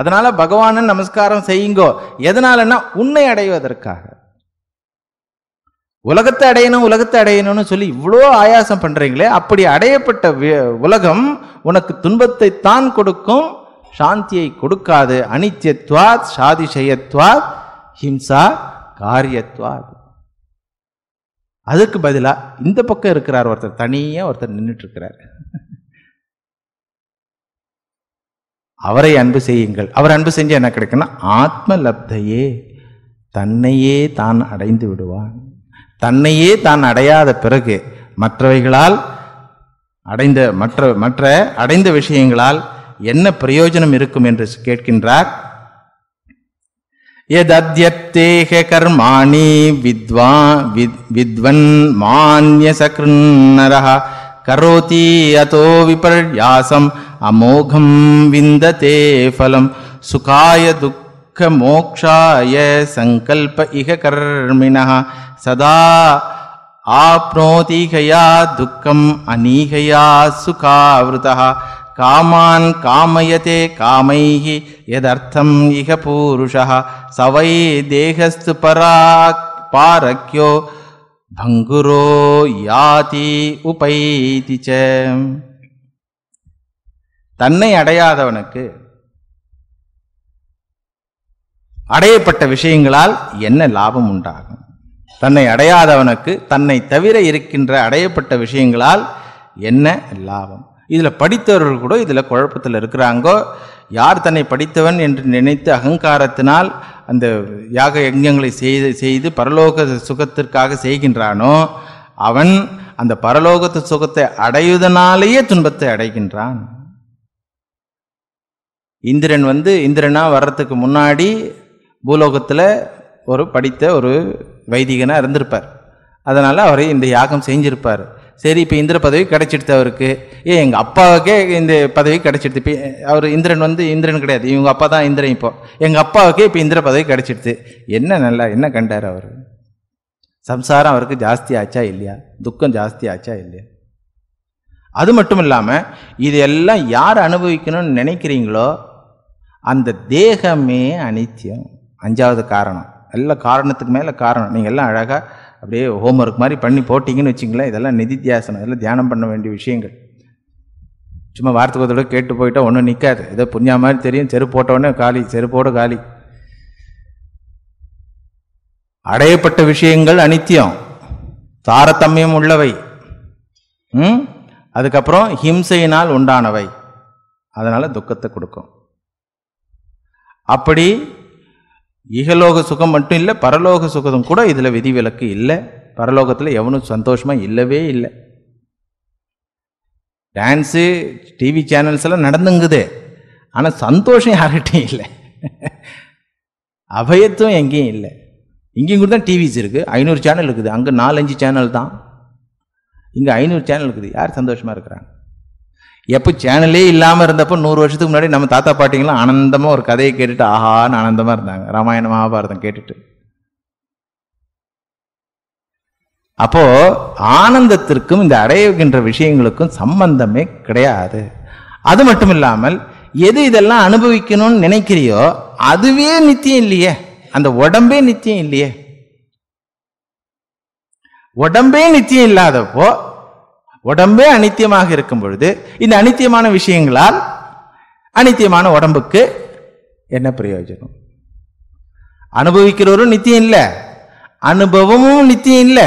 அதனால பகவான நமஸ்காரம் செய்யுங்கோ எதனாலன்னா உன்னை அடைவதற்காக உலகத்தை அடையணும் உலகத்தை அடையணும்னு சொல்லி இவ்வளோ ஆயாசம் பண்ணுறீங்களே அப்படி அடையப்பட்ட உலகம் உனக்கு துன்பத்தை தான் கொடுக்கும் சாந்தியை கொடுக்காது சாதி சாதிஷயத்வாத் ஹிம்சா காரியத்வாத் அதுக்கு பதிலாக இந்த பக்கம் இருக்கிறார் ஒருத்தர் தனியாக ஒருத்தர் நின்றுட்டு இருக்கிறார் அவரை அன்பு செய்யுங்கள் அவர் அன்பு செஞ்சு என்ன கிடைக்குன்னா ஆத்ம லப்தையே தன்னையே தான் அடைந்து விடுவான் தன்னையே தான் அடையாத பிறகு மற்றவைகளால் அடைந்த மற்ற மற்ற அடைந்த விஷயங்களால் என்ன பிரயோஜனம் இருக்கும் என்று கேட்கின்றார் எதத்யத்தேக கர்மாணி வித்வா வித்வன் மானிய சக்ருன்னரா கரோதி அதோ விபர்யாசம் अमोघं विन्दते फलं सुखाय दुःखमोक्षाय सङ्कल्प इह कर्मिणः सदा आप्नोतिहया दुःखम् अनीहया सुखावृतः कामान् कामयते कामैः यदर्थम् इह पूरुषः स वै देहस्तु परा पारख्यो भङ्गुरो याति उपैति च தன்னை அடையாதவனுக்கு அடையப்பட்ட விஷயங்களால் என்ன லாபம் உண்டாகும் தன்னை அடையாதவனுக்கு தன்னை தவிர இருக்கின்ற அடையப்பட்ட விஷயங்களால் என்ன லாபம் இதில் படித்தவர்கள் கூட இதில் குழப்பத்தில் இருக்கிறாங்கோ யார் தன்னை படித்தவன் என்று நினைத்து அகங்காரத்தினால் அந்த யாக யஜங்களை செய்து செய்து பரலோக சுகத்திற்காக செய்கின்றானோ அவன் அந்த பரலோகத்து சுகத்தை அடையுதனாலேயே துன்பத்தை அடைகின்றான் இந்திரன் வந்து இந்திரனாக வர்றதுக்கு முன்னாடி பூலோகத்தில் ஒரு படித்த ஒரு வைதிகனாக இருந்திருப்பார் அதனால் அவர் இந்த யாகம் செஞ்சுருப்பார் சரி இப்போ இந்திர பதவி கிடைச்சிடுத்து அவருக்கு ஏன் எங்கள் அப்பாவுக்கே இந்த பதவி கிடச்சிடுது இப்போ அவர் இந்திரன் வந்து இந்திரன் கிடையாது இவங்க அப்பா தான் இந்திரன் இப்போ எங்கள் அப்பாவுக்கே இப்போ இந்திர பதவி கிடைச்சிடுது என்ன நல்லா என்ன கண்டார் அவர் சம்சாரம் அவருக்கு ஜாஸ்தி ஆச்சா இல்லையா துக்கம் ஜாஸ்தி ஆச்சா இல்லையா அது மட்டும் இல்லாமல் இது எல்லாம் யார் அனுபவிக்கணும்னு நினைக்கிறீங்களோ அந்த தேகமே அனித்தியம் அஞ்சாவது காரணம் எல்லா காரணத்துக்கு மேலே காரணம் நீங்கள் எல்லாம் அழகாக அப்படியே ஹோம்ஒர்க் மாதிரி பண்ணி போட்டிங்கன்னு வச்சிங்களேன் இதெல்லாம் நிதித்தியாசனம் இதெல்லாம் தியானம் பண்ண வேண்டிய விஷயங்கள் சும்மா வார்த்தைக்கத்தோட கேட்டு போயிட்டால் ஒன்றும் நிற்காது ஏதோ புரிஞ்சா மாதிரி தெரியும் செருப்பு போட்டவொடனே காலி செருப்போடு காலி அடையப்பட்ட விஷயங்கள் அனித்தியம் தாரதமியம் உள்ளவை அதுக்கப்புறம் ஹிம்சையினால் உண்டானவை அதனால் துக்கத்தை கொடுக்கும் அப்படி இகலோக சுகம் மட்டும் இல்லை பரலோக சுகம் கூட இதில் விதிவிலக்கு இல்லை பரலோகத்தில் எவனும் சந்தோஷமாக இல்லவே இல்லை டான்ஸு டிவி சேனல்ஸ் எல்லாம் நடந்துங்குது ஆனால் சந்தோஷம் யார்கிட்டையும் இல்லை அபயத்துவம் எங்கேயும் இல்லை இங்கேயும் கூட தான் டிவிஸ் இருக்குது ஐநூறு சேனல் இருக்குது அங்கே நாலஞ்சு சேனல் தான் இங்கே ஐநூறு சேனல் இருக்குது யார் சந்தோஷமாக இருக்கிறாங்க எப்போ சேனலே இல்லாமல் இருந்தப்போ நூறு வருஷத்துக்கு முன்னாடி நம்ம தாத்தா பாட்டிங்களாம் ஆனந்தமாக ஒரு கதையை கேட்டுட்டு ஆஹான்னு ஆனந்தமாக இருந்தாங்க ராமாயண மகாபாரதம் கேட்டுட்டு அப்போ ஆனந்தத்திற்கும் இந்த அடையுகின்ற விஷயங்களுக்கும் சம்பந்தமே கிடையாது அது மட்டும் இல்லாமல் எது இதெல்லாம் அனுபவிக்கணும்னு நினைக்கிறியோ அதுவே நித்தியம் இல்லையே அந்த உடம்பே நித்தியம் இல்லையே உடம்பே நித்தியம் இல்லாதப்போ உடம்பே அனித்தியமாக இருக்கும் பொழுது இந்த அனித்தியமான விஷயங்களால் அனித்தியமான உடம்புக்கு என்ன பிரயோஜனம் அனுபவிக்கிறவரும் நித்தியம் இல்லை அனுபவமும் நித்தியம் இல்லை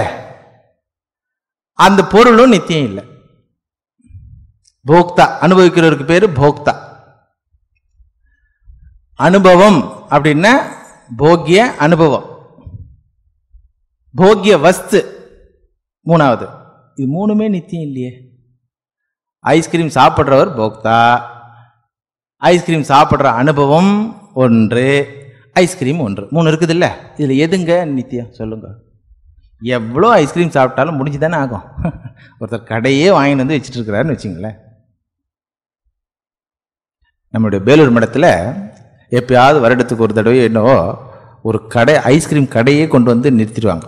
அந்த பொருளும் நித்தியம் இல்லை போக்தா அனுபவிக்கிறவருக்கு பேர் போக்தா அனுபவம் அப்படின்னா போக்கிய அனுபவம் போக்கிய வஸ்து மூணாவது இது மூணுமே நித்தியம் இல்லையே ஐஸ்கிரீம் சாப்பிட்றவர் போக்தா ஐஸ்கிரீம் சாப்பிட்ற அனுபவம் ஒன்று ஐஸ்கிரீம் ஒன்று மூணு இருக்குது இல்லை இதில் எதுங்க நித்தியம் சொல்லுங்கள் எவ்வளோ ஐஸ்கிரீம் சாப்பிட்டாலும் முடிஞ்சு தானே ஆகும் [laughs] ஒருத்தர் கடையே வாங்கிட்டு வந்து வச்சுட்டு இருக்கிறாருன்னு வச்சுங்களேன் நம்முடைய வேலூர் மடத்தில் எப்பயாவது வருடத்துக்கு ஒரு தடவை என்னவோ ஒரு கடை ஐஸ்கிரீம் கடையே கொண்டு வந்து நிறுத்திடுவாங்க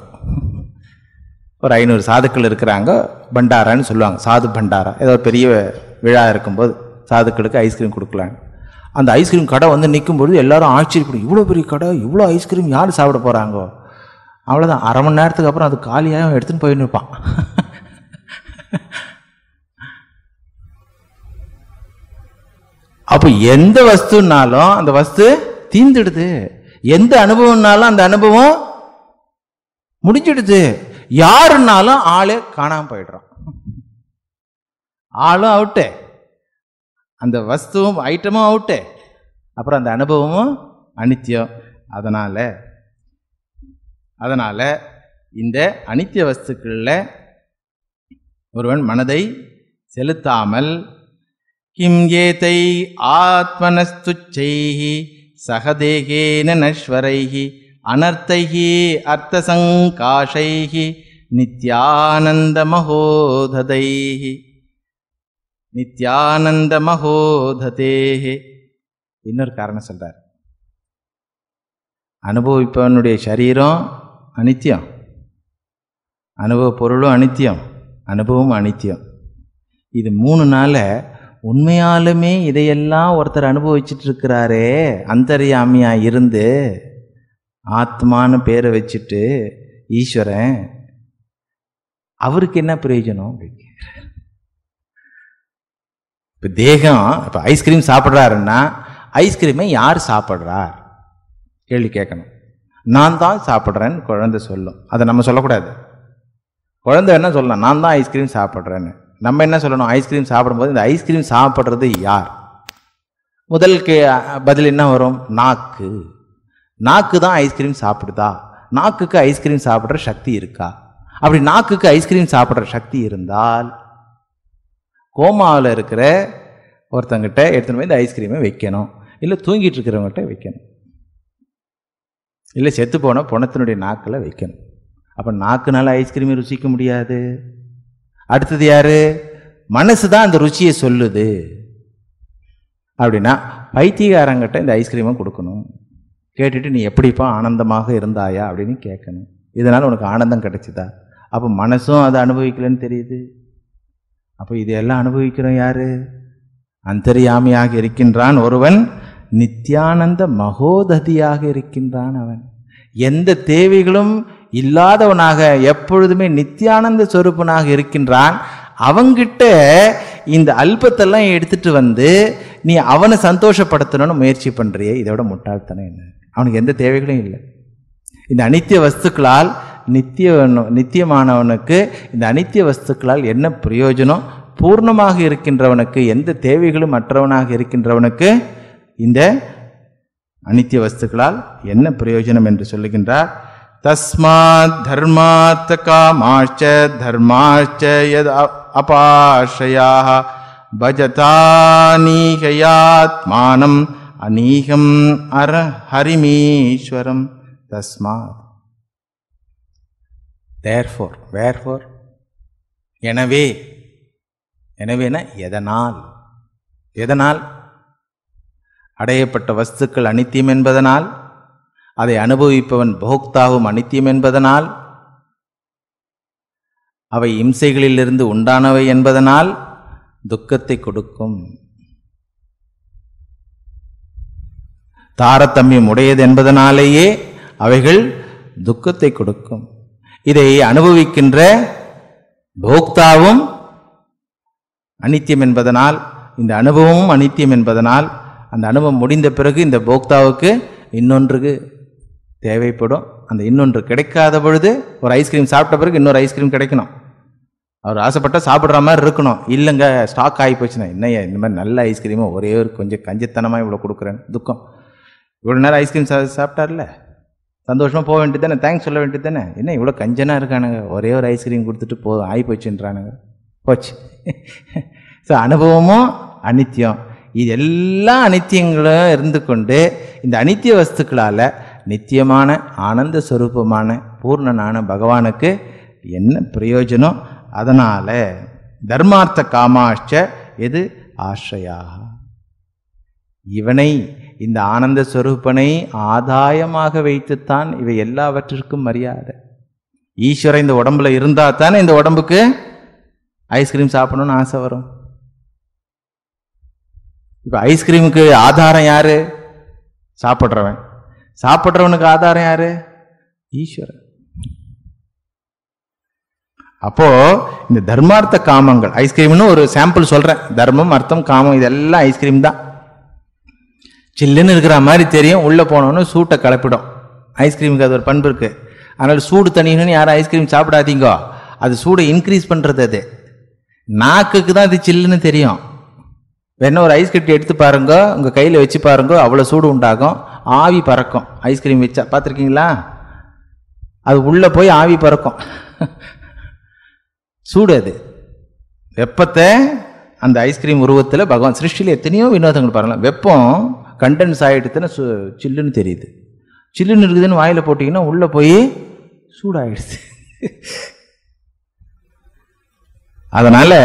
ஒரு ஐநூறு சாதுக்கள் இருக்கிறாங்க பண்டாரான்னு சொல்லுவாங்க சாது பண்டாரா ஏதோ பெரிய விழா இருக்கும்போது சாதுக்களுக்கு ஐஸ்கிரீம் கொடுக்கலான்னு அந்த ஐஸ்கிரீம் கடை வந்து நிற்கும் பொழுது எல்லோரும் ஆச்சரியப்படும் இவ்வளோ பெரிய கடை இவ்வளோ ஐஸ்கிரீம் யார் சாப்பிட போகிறாங்கோ அவ்வளோதான் அரை மணி நேரத்துக்கு அப்புறம் அது காலியாக எடுத்துன்னு போயின்னு இருப்பான் அப்போ எந்த வஸ்துனாலும் அந்த வஸ்து தீர்ந்துடுது எந்த அனுபவம்னாலும் அந்த அனுபவம் முடிஞ்சிடுது யாருன்னாலும் ஆளே காணாமல் போயிடுறான் ஆளும் அவுட்டு அந்த வஸ்துவும் ஐட்டமும் அவுட்டு அப்புறம் அந்த அனுபவமும் அனித்தியம் அதனால் அதனால் இந்த அனித்திய வஸ்துக்களில் ஒருவன் மனதை செலுத்தாமல் கிம் ஏதை ஆத்மனஸ்துச்சைகி சகதேகேன நஸ்வரைகி அனர்த்தைகி அர்த்தசங்காஷைகி நித்யானந்த மகோததேகி இன்னொரு காரணம் சொல்கிறார் அனுபவிப்பவனுடைய சரீரம் அனித்தியம் அனுபவ பொருளும் அனித்தியம் அனுபவம் அனித்தியம் இது மூணு நாள் உண்மையாலுமே இதையெல்லாம் ஒருத்தர் அனுபவிச்சுட்டு இருக்கிறாரே அந்தரியாமியாக இருந்து ஆத்மான்னு பேரை வச்சுட்டு ஈஸ்வரன் அவருக்கு என்ன பிரயோஜனம் இப்ப தேகம் இப்போ ஐஸ்கிரீம் சாப்பிட்றாருன்னா ஐஸ்கிரீமை யார் சாப்பிட்றார் கேள்வி கேட்கணும் நான் தான் சாப்பிட்றேன்னு குழந்தை சொல்லும் அதை நம்ம சொல்லக்கூடாது குழந்தை என்ன சொல்லலாம் நான் தான் ஐஸ்கிரீம் சாப்பிட்றேன்னு நம்ம என்ன சொல்லணும் ஐஸ்கிரீம் சாப்பிடும்போது இந்த ஐஸ்கிரீம் சாப்பிட்றது யார் முதலுக்கு பதில் என்ன வரும் நாக்கு நாக்கு தான் ஐஸ்கிரீம் சாப்பிடுதா நாக்குக்கு ஐஸ்கிரீம் சாப்பிட்ற சக்தி இருக்கா அப்படி நாக்குக்கு ஐஸ்கிரீம் சாப்பிட்ற சக்தி இருந்தால் கோமாவில் இருக்கிற ஒருத்தங்கிட்ட எடுத்துகிட்டு போய் இந்த ஐஸ்கிரீமை வைக்கணும் இல்லை தூங்கிட்டு இருக்கிறவங்ககிட்ட வைக்கணும் இல்லை செத்து போன புணத்தினுடைய நாக்கில் வைக்கணும் அப்போ நாக்குனால ஐஸ்கிரீமை ருசிக்க முடியாது அடுத்தது யார் மனசு தான் அந்த ருச்சியை சொல்லுது அப்படின்னா பைத்தியகாரங்கிட்ட இந்த ஐஸ்கிரீமை கொடுக்கணும் கேட்டுட்டு நீ எப்படிப்பா ஆனந்தமாக இருந்தாயா அப்படின்னு கேட்கணும் இதனால் உனக்கு ஆனந்தம் கிடச்சிதா அப்போ மனசும் அதை அனுபவிக்கலன்னு தெரியுது அப்போ இதையெல்லாம் அனுபவிக்கிறோம் யார் அந்தரியாமியாக இருக்கின்றான் ஒருவன் நித்யானந்த மகோததியாக இருக்கின்றான் அவன் எந்த தேவைகளும் இல்லாதவனாக எப்பொழுதுமே நித்யானந்த சொரூப்பனாக இருக்கின்றான் அவங்கிட்ட இந்த அல்பத்தெல்லாம் எடுத்துட்டு வந்து நீ அவனை சந்தோஷப்படுத்தணும்னு முயற்சி பண்ணுறிய இதோட முட்டாள்தனம் என்ன அவனுக்கு எந்த தேவைகளும் இல்லை இந்த அனித்திய வஸ்துக்களால் நித்திய நித்தியமானவனுக்கு இந்த அனித்திய வஸ்துக்களால் என்ன பிரயோஜனம் பூர்ணமாக இருக்கின்றவனுக்கு எந்த தேவைகளும் மற்றவனாக இருக்கின்றவனுக்கு இந்த அனித்திய வஸ்துக்களால் என்ன பிரயோஜனம் என்று சொல்லுகின்றார் தஸ்மாத் தர்மாத்த காமாச்ச தர்மாச்ச யத் அபாஷயா பஜதா நீகயாத்மானம் அநீகம் அர ஹரிமீஸ்வரம் தஸ்மாத் தேர்ஃபோர் வேர்ஃபோர் எனவே எனவேனா எதனால் எதனால் அடையப்பட்ட வஸ்துக்கள் அனித்தியம் என்பதனால் அதை அனுபவிப்பவன் போக்தாவும் அனித்தியம் என்பதனால் அவை இம்சைகளிலிருந்து உண்டானவை என்பதனால் துக்கத்தை கொடுக்கும் தாரதமியம் உடையது என்பதனாலேயே அவைகள் துக்கத்தை கொடுக்கும் இதை அனுபவிக்கின்ற போக்தாவும் அனித்தியம் என்பதனால் இந்த அனுபவமும் அனித்தியம் என்பதனால் அந்த அனுபவம் முடிந்த பிறகு இந்த போக்தாவுக்கு இன்னொன்றுக்கு தேவைப்படும் அந்த இன்னொன்று கிடைக்காத பொழுது ஒரு ஐஸ்கிரீம் சாப்பிட்ட பிறகு இன்னொரு ஐஸ்கிரீம் கிடைக்கணும் அவர் ஆசைப்பட்டால் சாப்பிட்ற மாதிரி இருக்கணும் இல்லைங்க ஸ்டாக் ஆகி போச்சுன்னா என்னையா இந்த மாதிரி நல்ல ஐஸ்கிரீமும் ஒரே ஒரு கொஞ்சம் கஞ்சத்தனமாக இவ்வளோ கொடுக்குறேன் துக்கம் இவ்வளோ நேரம் ஐஸ்கிரீம் சா சாப்பிட்டார்ல சந்தோஷமாக போக வேண்டியது தானே தேங்க்ஸ் சொல்ல வேண்டியது தானே என்ன இவ்வளோ கஞ்சனாக இருக்கானுங்க ஒரே ஒரு ஐஸ்கிரீம் கொடுத்துட்டு போ ஆகி போச்சுன்றானுங்க போச்சு ஸோ [laughs] அனுபவமும் அனித்தியம் இது எல்லா அனித்தியங்களும் இருந்து கொண்டு இந்த அனித்திய வஸ்துக்களால் நித்தியமான ஆனந்த சுரூபமான பூர்ணனான பகவானுக்கு என்ன பிரயோஜனம் அதனால் தர்மார்த்த காமாஷ்ட எது ஆශ්‍රயாக இவனை இந்த ஆனந்த ஸ்வரூப்பனை ஆதாயமாக வைத்துத்தான் இவை எல்லாவற்றிற்கும் மரியாதை ஈஸ்வரன் இந்த உடம்புல இருந்தால் தானே இந்த உடம்புக்கு ஐஸ்கிரீம் சாப்பிடணும்னு ஆசை வரும் இப்போ ஐஸ்கிரீமுக்கு ஆதாரம் யாரு சாப்பிட்றவன் சாப்பிட்றவனுக்கு ஆதாரம் யாரு ஈஸ்வரன் அப்போ இந்த தர்மார்த்த காமங்கள் ஐஸ்கிரீம்னு ஒரு சாம்பிள் சொல்றேன் தர்மம் அர்த்தம் காமம் இதெல்லாம் ஐஸ்கிரீம் தான் சில்லுன்னு இருக்கிற மாதிரி தெரியும் உள்ளே போனோன்னு சூட்டை கலப்பிடும் ஐஸ்கிரீமுக்கு அது ஒரு பண்பு இருக்குது அதனால் சூடு தனியணும்னு யாரும் ஐஸ்கிரீம் சாப்பிடாதீங்கோ அது சூடை இன்க்ரீஸ் பண்ணுறது அது நாக்குக்கு தான் அது சில்லுன்னு தெரியும் வேணா ஒரு ஐஸ் எடுத்து பாருங்க உங்கள் கையில் வச்சு பாருங்க அவ்வளோ சூடு உண்டாகும் ஆவி பறக்கும் ஐஸ்கிரீம் வச்சா பார்த்துருக்கீங்களா அது உள்ளே போய் ஆவி பறக்கும் [laughs] சூடு அது வெப்பத்தை அந்த ஐஸ்கிரீம் உருவத்தில் பகவான் சிருஷ்டியில் எத்தனையோ வினோதங்கள் பாருங்களேன் வெப்பம் கண்டென்ஸ் ஆகிடுதுன்னா சு சில்லுன்னு தெரியுது சில்லுன்னு இருக்குதுன்னு வாயில் போட்டிங்கன்னா உள்ளே போய் சூடாகிடுது அதனால்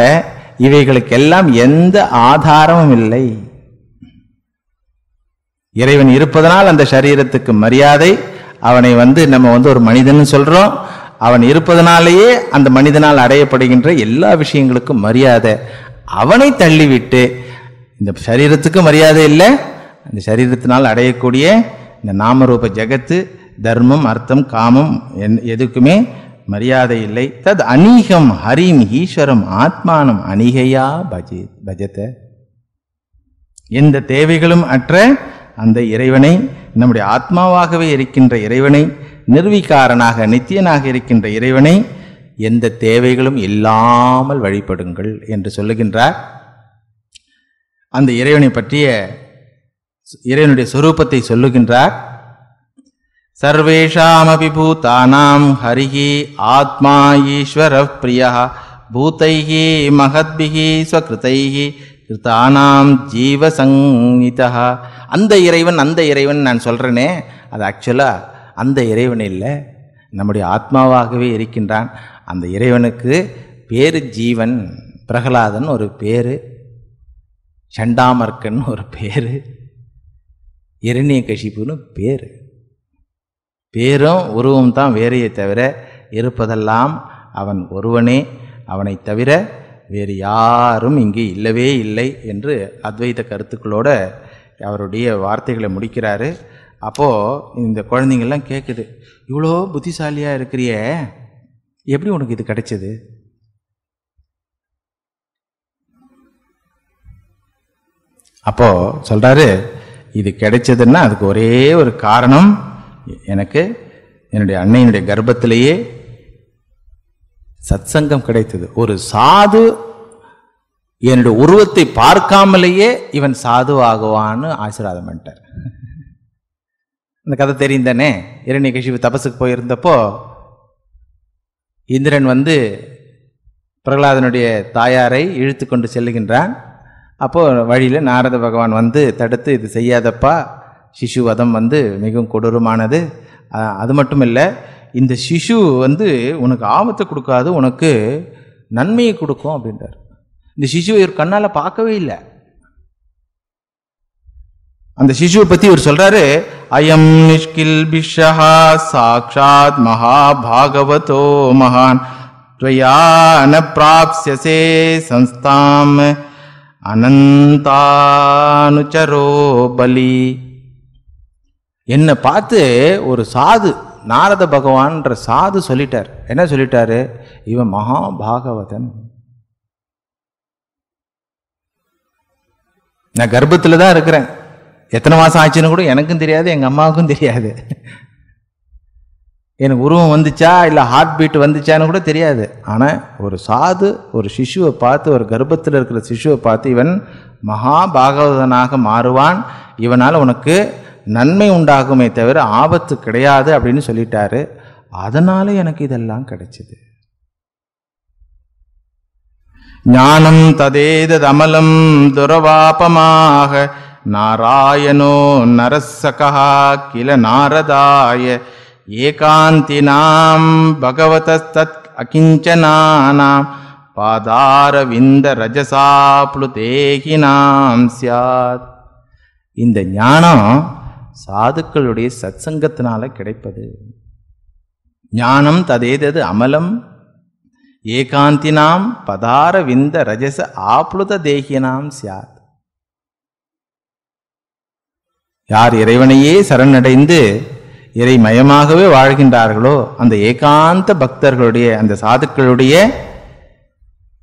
இவைகளுக்கெல்லாம் எந்த ஆதாரமும் இல்லை இறைவன் இருப்பதனால் அந்த சரீரத்துக்கு மரியாதை அவனை வந்து நம்ம வந்து ஒரு மனிதன் சொல்கிறோம் அவன் இருப்பதனாலேயே அந்த மனிதனால் அடையப்படுகின்ற எல்லா விஷயங்களுக்கும் மரியாதை அவனை தள்ளிவிட்டு இந்த சரீரத்துக்கு மரியாதை இல்லை அந்த சரீரத்தினால் அடையக்கூடிய இந்த நாமரூப ஜெகத்து தர்மம் அர்த்தம் காமம் என் எதுக்குமே மரியாதை இல்லை தத் அநீகம் ஹரிம் ஈஸ்வரம் ஆத்மானம் அணிகையா பஜி பஜத்த எந்த தேவைகளும் அற்ற அந்த இறைவனை நம்முடைய ஆத்மாவாகவே இருக்கின்ற இறைவனை நிர்வீகாரனாக நித்தியனாக இருக்கின்ற இறைவனை எந்த தேவைகளும் இல்லாமல் வழிபடுங்கள் என்று சொல்லுகின்றார் அந்த இறைவனை பற்றிய இறைவனுடைய சொரூபத்தை சொல்லுகின்றார் சர்வேஷாமபி பூதானாம் ஹரிஹி ஆத்மா ஈஸ்வர பிரியா பூத்தைகி மகத்பிகி ஸ்வகிருத்தைகி கிருத்தானாம் ஜீவசங்கிதா அந்த இறைவன் அந்த இறைவன் நான் சொல்கிறேனே அது ஆக்சுவலாக அந்த இறைவன் இல்லை நம்முடைய ஆத்மாவாகவே இருக்கின்றான் அந்த இறைவனுக்கு பேரு ஜீவன் பிரகலாதன் ஒரு பேர் சண்டாமர்க்கன் ஒரு பேர் இரணிய கஷிப்புன்னு பேர் பேரும் உருவம் தான் வேறையை தவிர இருப்பதெல்லாம் அவன் ஒருவனே அவனை தவிர வேறு யாரும் இங்கு இல்லவே இல்லை என்று அத்வைத கருத்துக்களோடு அவருடைய வார்த்தைகளை முடிக்கிறாரு அப்போது இந்த குழந்தைங்கள்லாம் கேட்குது இவ்வளோ புத்திசாலியாக இருக்கிறிய எப்படி உனக்கு இது கிடைச்சது அப்போது சொல்கிறாரு இது கிடைச்சதுன்னா அதுக்கு ஒரே ஒரு காரணம் எனக்கு என்னுடைய அன்னையினுடைய கர்ப்பத்திலேயே சத்சங்கம் கிடைத்தது ஒரு சாது என்னுடைய உருவத்தை பார்க்காமலேயே இவன் சாதுவாகுவான்னு ஆசீர்வாதம் பண்ணிட்டார் இந்த கதை தெரியும் தானே இரண்ய கஷிபு போயிருந்தப்போ இந்திரன் வந்து பிரகலாதனுடைய தாயாரை இழுத்து கொண்டு செல்லுகின்றான் அப்போது வழியில் நாரத பகவான் வந்து தடுத்து இது செய்யாதப்பா சிசு வதம் வந்து மிகவும் கொடூரமானது அது மட்டும் இல்லை இந்த சிசு வந்து உனக்கு ஆபத்தை கொடுக்காது உனக்கு நன்மையை கொடுக்கும் அப்படின்றார் இந்த சிசுவை இவர் கண்ணால் பார்க்கவே இல்லை அந்த சிசுவை பற்றி இவர் சொல்கிறாரு அயம் நிஷ்கில் பிஷா சாக்ஷாத் பாகவதோ மகான் துவயா ந சம்ஸ்தாம் அனந்தானுச்சரோ பலி என்னை பார்த்து ஒரு சாது நாரத பகவான்ற சாது சொல்லிட்டார் என்ன சொல்லிட்டாரு இவன் மகா பாகவதன் நான் கர்ப்பத்தில் தான் இருக்கிறேன் எத்தனை மாதம் ஆச்சுன்னு கூட எனக்கும் தெரியாது எங்கள் அம்மாவுக்கும் தெரியாது எனக்கு உருவம் வந்துச்சா இல்லை ஹார்ட் பீட் வந்துச்சான்னு கூட தெரியாது ஆனால் ஒரு சாது ஒரு சிஷுவை பார்த்து ஒரு கர்ப்பத்தில் இருக்கிற சிஷுவை பார்த்து இவன் மகா பாகவதனாக மாறுவான் இவனால் உனக்கு நன்மை உண்டாகுமே தவிர ஆபத்து கிடையாது அப்படின்னு சொல்லிட்டாரு அதனால் எனக்கு இதெல்லாம் கிடைச்சிது ஞானம் தமலம் துரவாபமாக நாராயணோ நரசகா கில நாரதாய ஏகாந்தினாம் பகவதஸ்தத் அகிஞ்சனானாம் பாதாரவிந்த ரஜசாப்ளு தேகினாம் சியாத் இந்த ஞானம் சாதுக்களுடைய சத்சங்கத்தினால கிடைப்பது ஞானம் ததேதது அமலம் ஏகாந்தினாம் பதாரவிந்த ரஜச ஆப்ளுத தேகினாம் சாத் யார் இறைவனையே சரணடைந்து இறைமயமாகவே வாழ்கின்றார்களோ அந்த ஏகாந்த பக்தர்களுடைய அந்த சாதுக்களுடைய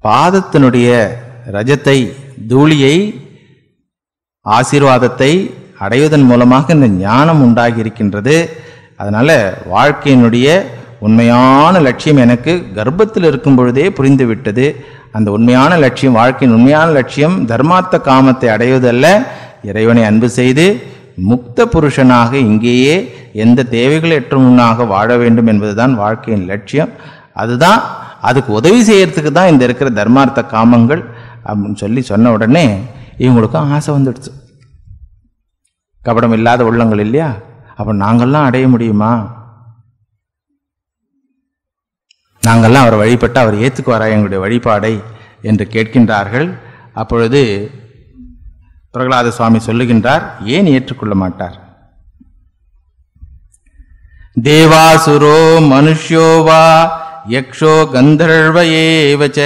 பாதத்தினுடைய ரஜத்தை தூளியை ஆசீர்வாதத்தை அடைவதன் மூலமாக இந்த ஞானம் உண்டாகி இருக்கின்றது அதனால் வாழ்க்கையினுடைய உண்மையான லட்சியம் எனக்கு கர்ப்பத்தில் இருக்கும் பொழுதே புரிந்துவிட்டது அந்த உண்மையான லட்சியம் வாழ்க்கையின் உண்மையான லட்சியம் தர்மார்த்த காமத்தை அடைவதல்ல இறைவனை அன்பு செய்து முக்த புருஷனாக இங்கேயே எந்த எற்றமுன்னாக வாழ வேண்டும் என்பதுதான் வாழ்க்கையின் லட்சியம் அதுதான் அதுக்கு உதவி செய்யறதுக்கு தான் இந்த இருக்கிற தர்மார்த்த காமங்கள் அப்படின்னு சொல்லி சொன்ன உடனே இவங்களுக்கும் ஆசை வந்துடுச்சு கபடம் இல்லாத உள்ளங்கள் இல்லையா அப்போ நாங்கள்லாம் அடைய முடியுமா நாங்கள்லாம் அவரை வழிபட்டு அவர் ஏற்றுக்குவாரா எங்களுடைய வழிபாடை என்று கேட்கின்றார்கள் அப்பொழுது பிரகலாத சுவாமி சொல்லுகின்றார் ஏன் ஏற்றுக்கொள்ள மாட்டார் தேவாசுரோ மனுஷோவா யக்ஷோ கந்தர்வ ஏவச்ச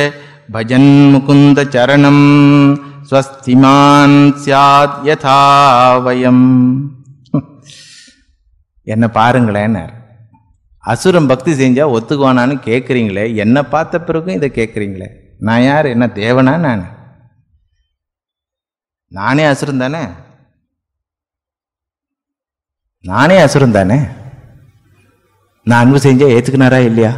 பஜன் முகுந்த சரணம் ஸ்வஸ்திமான் சியாத் யதாவயம் [laughs] என்ன பாருங்களேன் அசுரம் பக்தி செஞ்சால் ஒத்துக்குவானான்னு கேட்குறீங்களே என்னை பார்த்த பிறகும் இதை கேட்குறீங்களே நான் யார் என்ன தேவனா நான் நானே அசுரம் தானே நானே அசுரம் தானே நான் அன்பு செஞ்சால் ஏற்றுக்கினாரா இல்லையா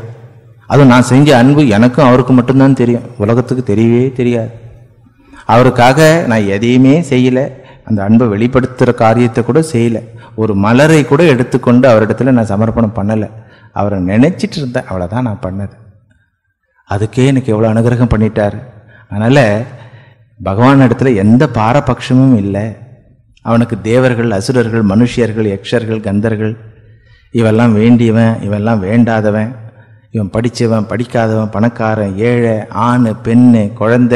அதுவும் நான் செஞ்ச அன்பு எனக்கும் அவருக்கு மட்டும்தான் தெரியும் உலகத்துக்கு தெரியவே தெரியாது அவருக்காக நான் எதையுமே செய்யலை அந்த அன்பை வெளிப்படுத்துகிற காரியத்தை கூட செய்யலை ஒரு மலரை கூட எடுத்துக்கொண்டு அவரிடத்துல நான் சமர்ப்பணம் பண்ணலை அவரை நினச்சிட்டு இருந்தேன் அவ்வளோதான் நான் பண்ணது அதுக்கே எனக்கு எவ்வளோ அனுகிரகம் பண்ணிட்டார் அதனால் பகவான் இடத்துல எந்த பாரபட்சமும் இல்லை அவனுக்கு தேவர்கள் அசுரர்கள் மனுஷியர்கள் யக்ஷர்கள் கந்தர்கள் இவெல்லாம் வேண்டியவன் இவெல்லாம் வேண்டாதவன் இவன் படித்தவன் படிக்காதவன் பணக்காரன் ஏழை ஆண் பெண்ணு குழந்த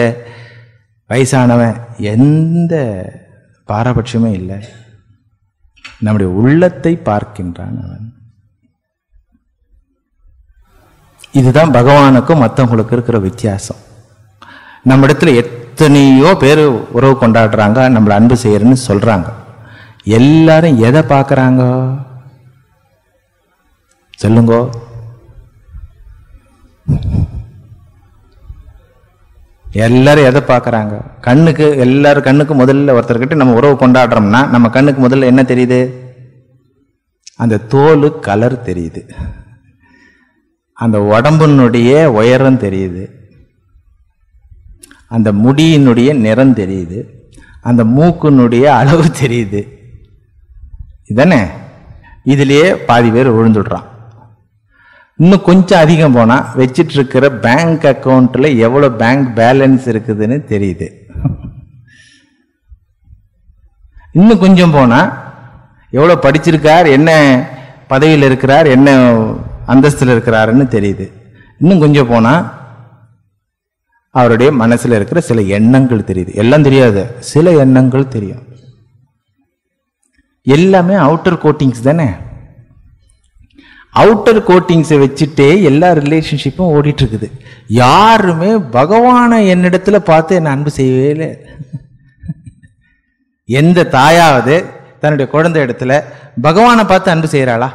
வயசானவன் எந்த பாரபட்சமே இல்லை நம்முடைய உள்ளத்தை பார்க்கின்றான் அவன் இதுதான் பகவானுக்கும் மற்றவங்களுக்கு இருக்கிற வித்தியாசம் நம்மிடத்தில் எத் எத்தனையோ பேர் உறவு கொண்டாடுறாங்க நம்மளை அன்பு செய்யறன்னு சொல்றாங்க எல்லாரும் எதை பார்க்குறாங்க சொல்லுங்க எல்லாரும் எதை பார்க்குறாங்க கண்ணுக்கு எல்லாரும் கண்ணுக்கு முதல்ல ஒருத்தர்கிட்ட நம்ம உறவு கொண்டாடுறோம்னா நம்ம கண்ணுக்கு முதல்ல என்ன தெரியுது அந்த தோல் கலர் தெரியுது அந்த உடம்புனுடைய உயரம் தெரியுது அந்த முடியினுடைய நிறம் தெரியுது அந்த மூக்குனுடைய அளவு தெரியுது இதானே இதுலேயே பாதி பேர் விழுந்துடுறான் இன்னும் கொஞ்சம் அதிகம் போனால் வச்சிட்டு இருக்கிற பேங்க் அக்கௌண்ட்டில் எவ்வளோ பேங்க் பேலன்ஸ் இருக்குதுன்னு தெரியுது இன்னும் கொஞ்சம் போனால் எவ்வளோ படிச்சிருக்கார் என்ன பதவியில் இருக்கிறார் என்ன அந்தஸ்தில் இருக்கிறாருன்னு தெரியுது இன்னும் கொஞ்சம் போனால் அவருடைய மனசில் இருக்கிற சில எண்ணங்கள் தெரியுது எல்லாம் தெரியாது சில எண்ணங்கள் தெரியும் எல்லாமே அவுட்டர் கோட்டிங்ஸ் தானே அவுட்டர் கோட்டிங்ஸை வச்சுட்டே எல்லா ரிலேஷன்ஷிப்பும் ஓடிட்டு இருக்குது யாருமே பகவானை என்னிடத்துல பார்த்து என்னை அன்பு செய்யவே இல்லை எந்த தாயாவது தன்னுடைய குழந்தை இடத்துல பகவானை பார்த்து அன்பு செய்கிறாளா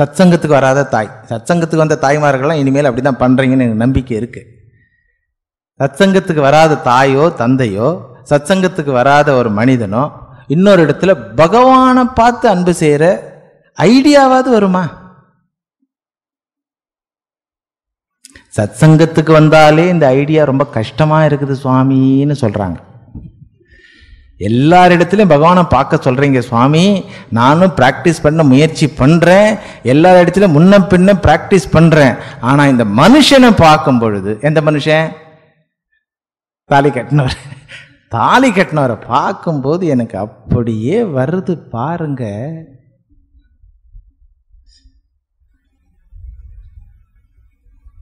சத்சங்கத்துக்கு வராத தாய் சத்சங்கத்துக்கு வந்த தாய்மார்கள்லாம் இனிமேல் அப்படி தான் பண்ணுறீங்கன்னு எனக்கு நம்பிக்கை இருக்குது சத்சங்கத்துக்கு வராத தாயோ தந்தையோ சத்சங்கத்துக்கு வராத ஒரு மனிதனோ இன்னொரு இடத்துல பகவானை பார்த்து அன்பு செய்கிற ஐடியாவாவது வருமா சத்சங்கத்துக்கு வந்தாலே இந்த ஐடியா ரொம்ப கஷ்டமாக இருக்குது சுவாமின்னு சொல்கிறாங்க எல்லாரிடத்துலையும் பகவானை பார்க்க சொல்கிறீங்க சுவாமி நானும் ப்ராக்டிஸ் பண்ண முயற்சி பண்ணுறேன் எல்லா இடத்துலையும் முன்ன பின்ன ப்ராக்டிஸ் பண்ணுறேன் ஆனால் இந்த மனுஷனை பார்க்கும் பொழுது எந்த மனுஷன் தாலி கட்டினவர் தாலி கட்டினவரை பார்க்கும்போது எனக்கு அப்படியே வருது பாருங்க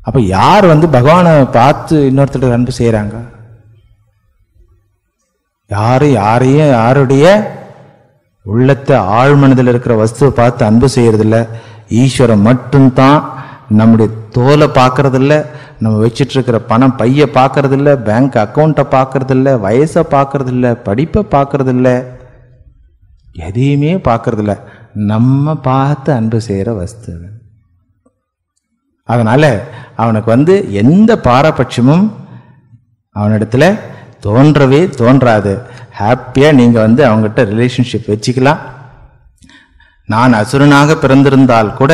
அப்போ யார் வந்து பகவானை பார்த்து இன்னொருத்தர் அன்பு செய்கிறாங்க யாரும் யாரையும் யாருடைய உள்ளத்தை ஆழ்மனதில் இருக்கிற வஸ்துவை பார்த்து அன்பு செய்யறதில்ல ஈஸ்வரன் மட்டும்தான் நம்முடைய தோலை பார்க்கறதில்ல நம்ம வச்சிட்ருக்கிற பணம் பையை பார்க்கறதில்ல பேங்க் அக்கௌண்ட்டை பார்க்கறதில்ல வயசை பார்க்குறதில்ல படிப்பை பார்க்குறதில்ல எதையுமே பார்க்குறதில்ல நம்ம பார்த்து அன்பு செய்கிற வஸ்து அதனால் அவனுக்கு வந்து எந்த பாரபட்சமும் அவனிடத்துல தோன்றவே தோன்றாது ஹாப்பியாக நீங்கள் வந்து அவங்ககிட்ட ரிலேஷன்ஷிப் வச்சுக்கலாம் நான் அசுரனாக பிறந்திருந்தால் கூட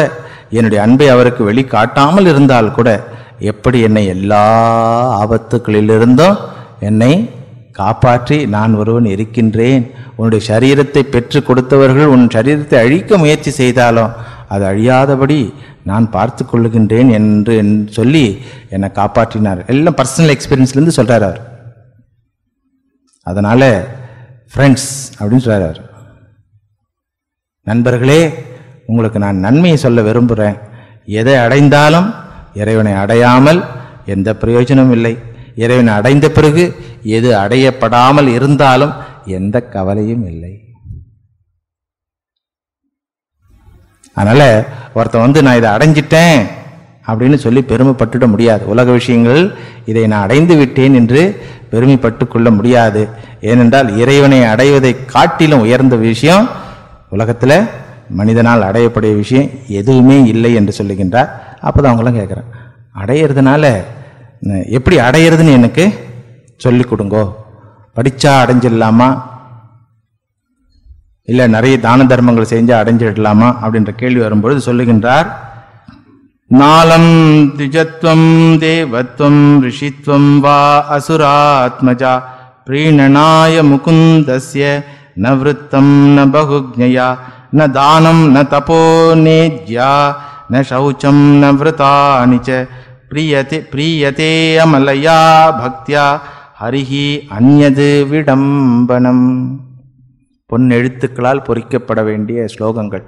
என்னுடைய அன்பை அவருக்கு வெளிக்காட்டாமல் இருந்தால் கூட எப்படி என்னை எல்லா ஆபத்துக்களிலிருந்தும் என்னை காப்பாற்றி நான் ஒருவன் இருக்கின்றேன் உன்னுடைய சரீரத்தை பெற்று கொடுத்தவர்கள் உன் சரீரத்தை அழிக்க முயற்சி செய்தாலும் அது அழியாதபடி நான் பார்த்து கொள்ளுகின்றேன் என்று சொல்லி என்னை காப்பாற்றினார் எல்லாம் பர்சனல் எக்ஸ்பீரியன்ஸ்லேருந்து சொல்கிறார் அவர் அதனால் ஃப்ரெண்ட்ஸ் அப்படின்னு சொல்கிறார் நண்பர்களே உங்களுக்கு நான் நன்மையை சொல்ல விரும்புகிறேன் எதை அடைந்தாலும் இறைவனை அடையாமல் எந்த பிரயோஜனமும் இல்லை இறைவனை அடைந்த பிறகு எது அடையப்படாமல் இருந்தாலும் எந்த கவலையும் இல்லை அதனால் ஒருத்தன் வந்து நான் இதை அடைஞ்சிட்டேன் அப்படின்னு சொல்லி பெருமைப்பட்டுட முடியாது உலக விஷயங்கள் இதை நான் அடைந்து விட்டேன் என்று பெருமைப்பட்டு கொள்ள முடியாது ஏனென்றால் இறைவனை அடைவதை காட்டிலும் உயர்ந்த விஷயம் உலகத்தில் மனிதனால் அடையப்படிய விஷயம் எதுவுமே இல்லை என்று சொல்லுகின்றார் அப்போ தான் அவங்களாம் கேட்குறேன் அடையிறதுனால எப்படி அடையிறதுன்னு எனக்கு சொல்லி கொடுங்கோ படித்தா அடைஞ்சிடலாமா இல்லை நிறைய தான தர்மங்கள் செஞ்சால் அடைஞ்சிடலாமா அப்படின்ற கேள்வி வரும்பொழுது சொல்லுகின்றார் நாளம் திஜத்வம் தேவத்வம் ரிஷித்வம் வா அசுராத்மஜா பிரீணனாய ந நவருத்தம் ந பகுஜயா ந தானம் ந தபோ நேத்யா न சௌச்சம் न वृतानि பிரியதே प्रियते பக்தியா ஹரிஹி அந்நது விடம்பனம் பொன் எழுத்துக்களால் பொறிக்கப்பட வேண்டிய ஸ்லோகங்கள்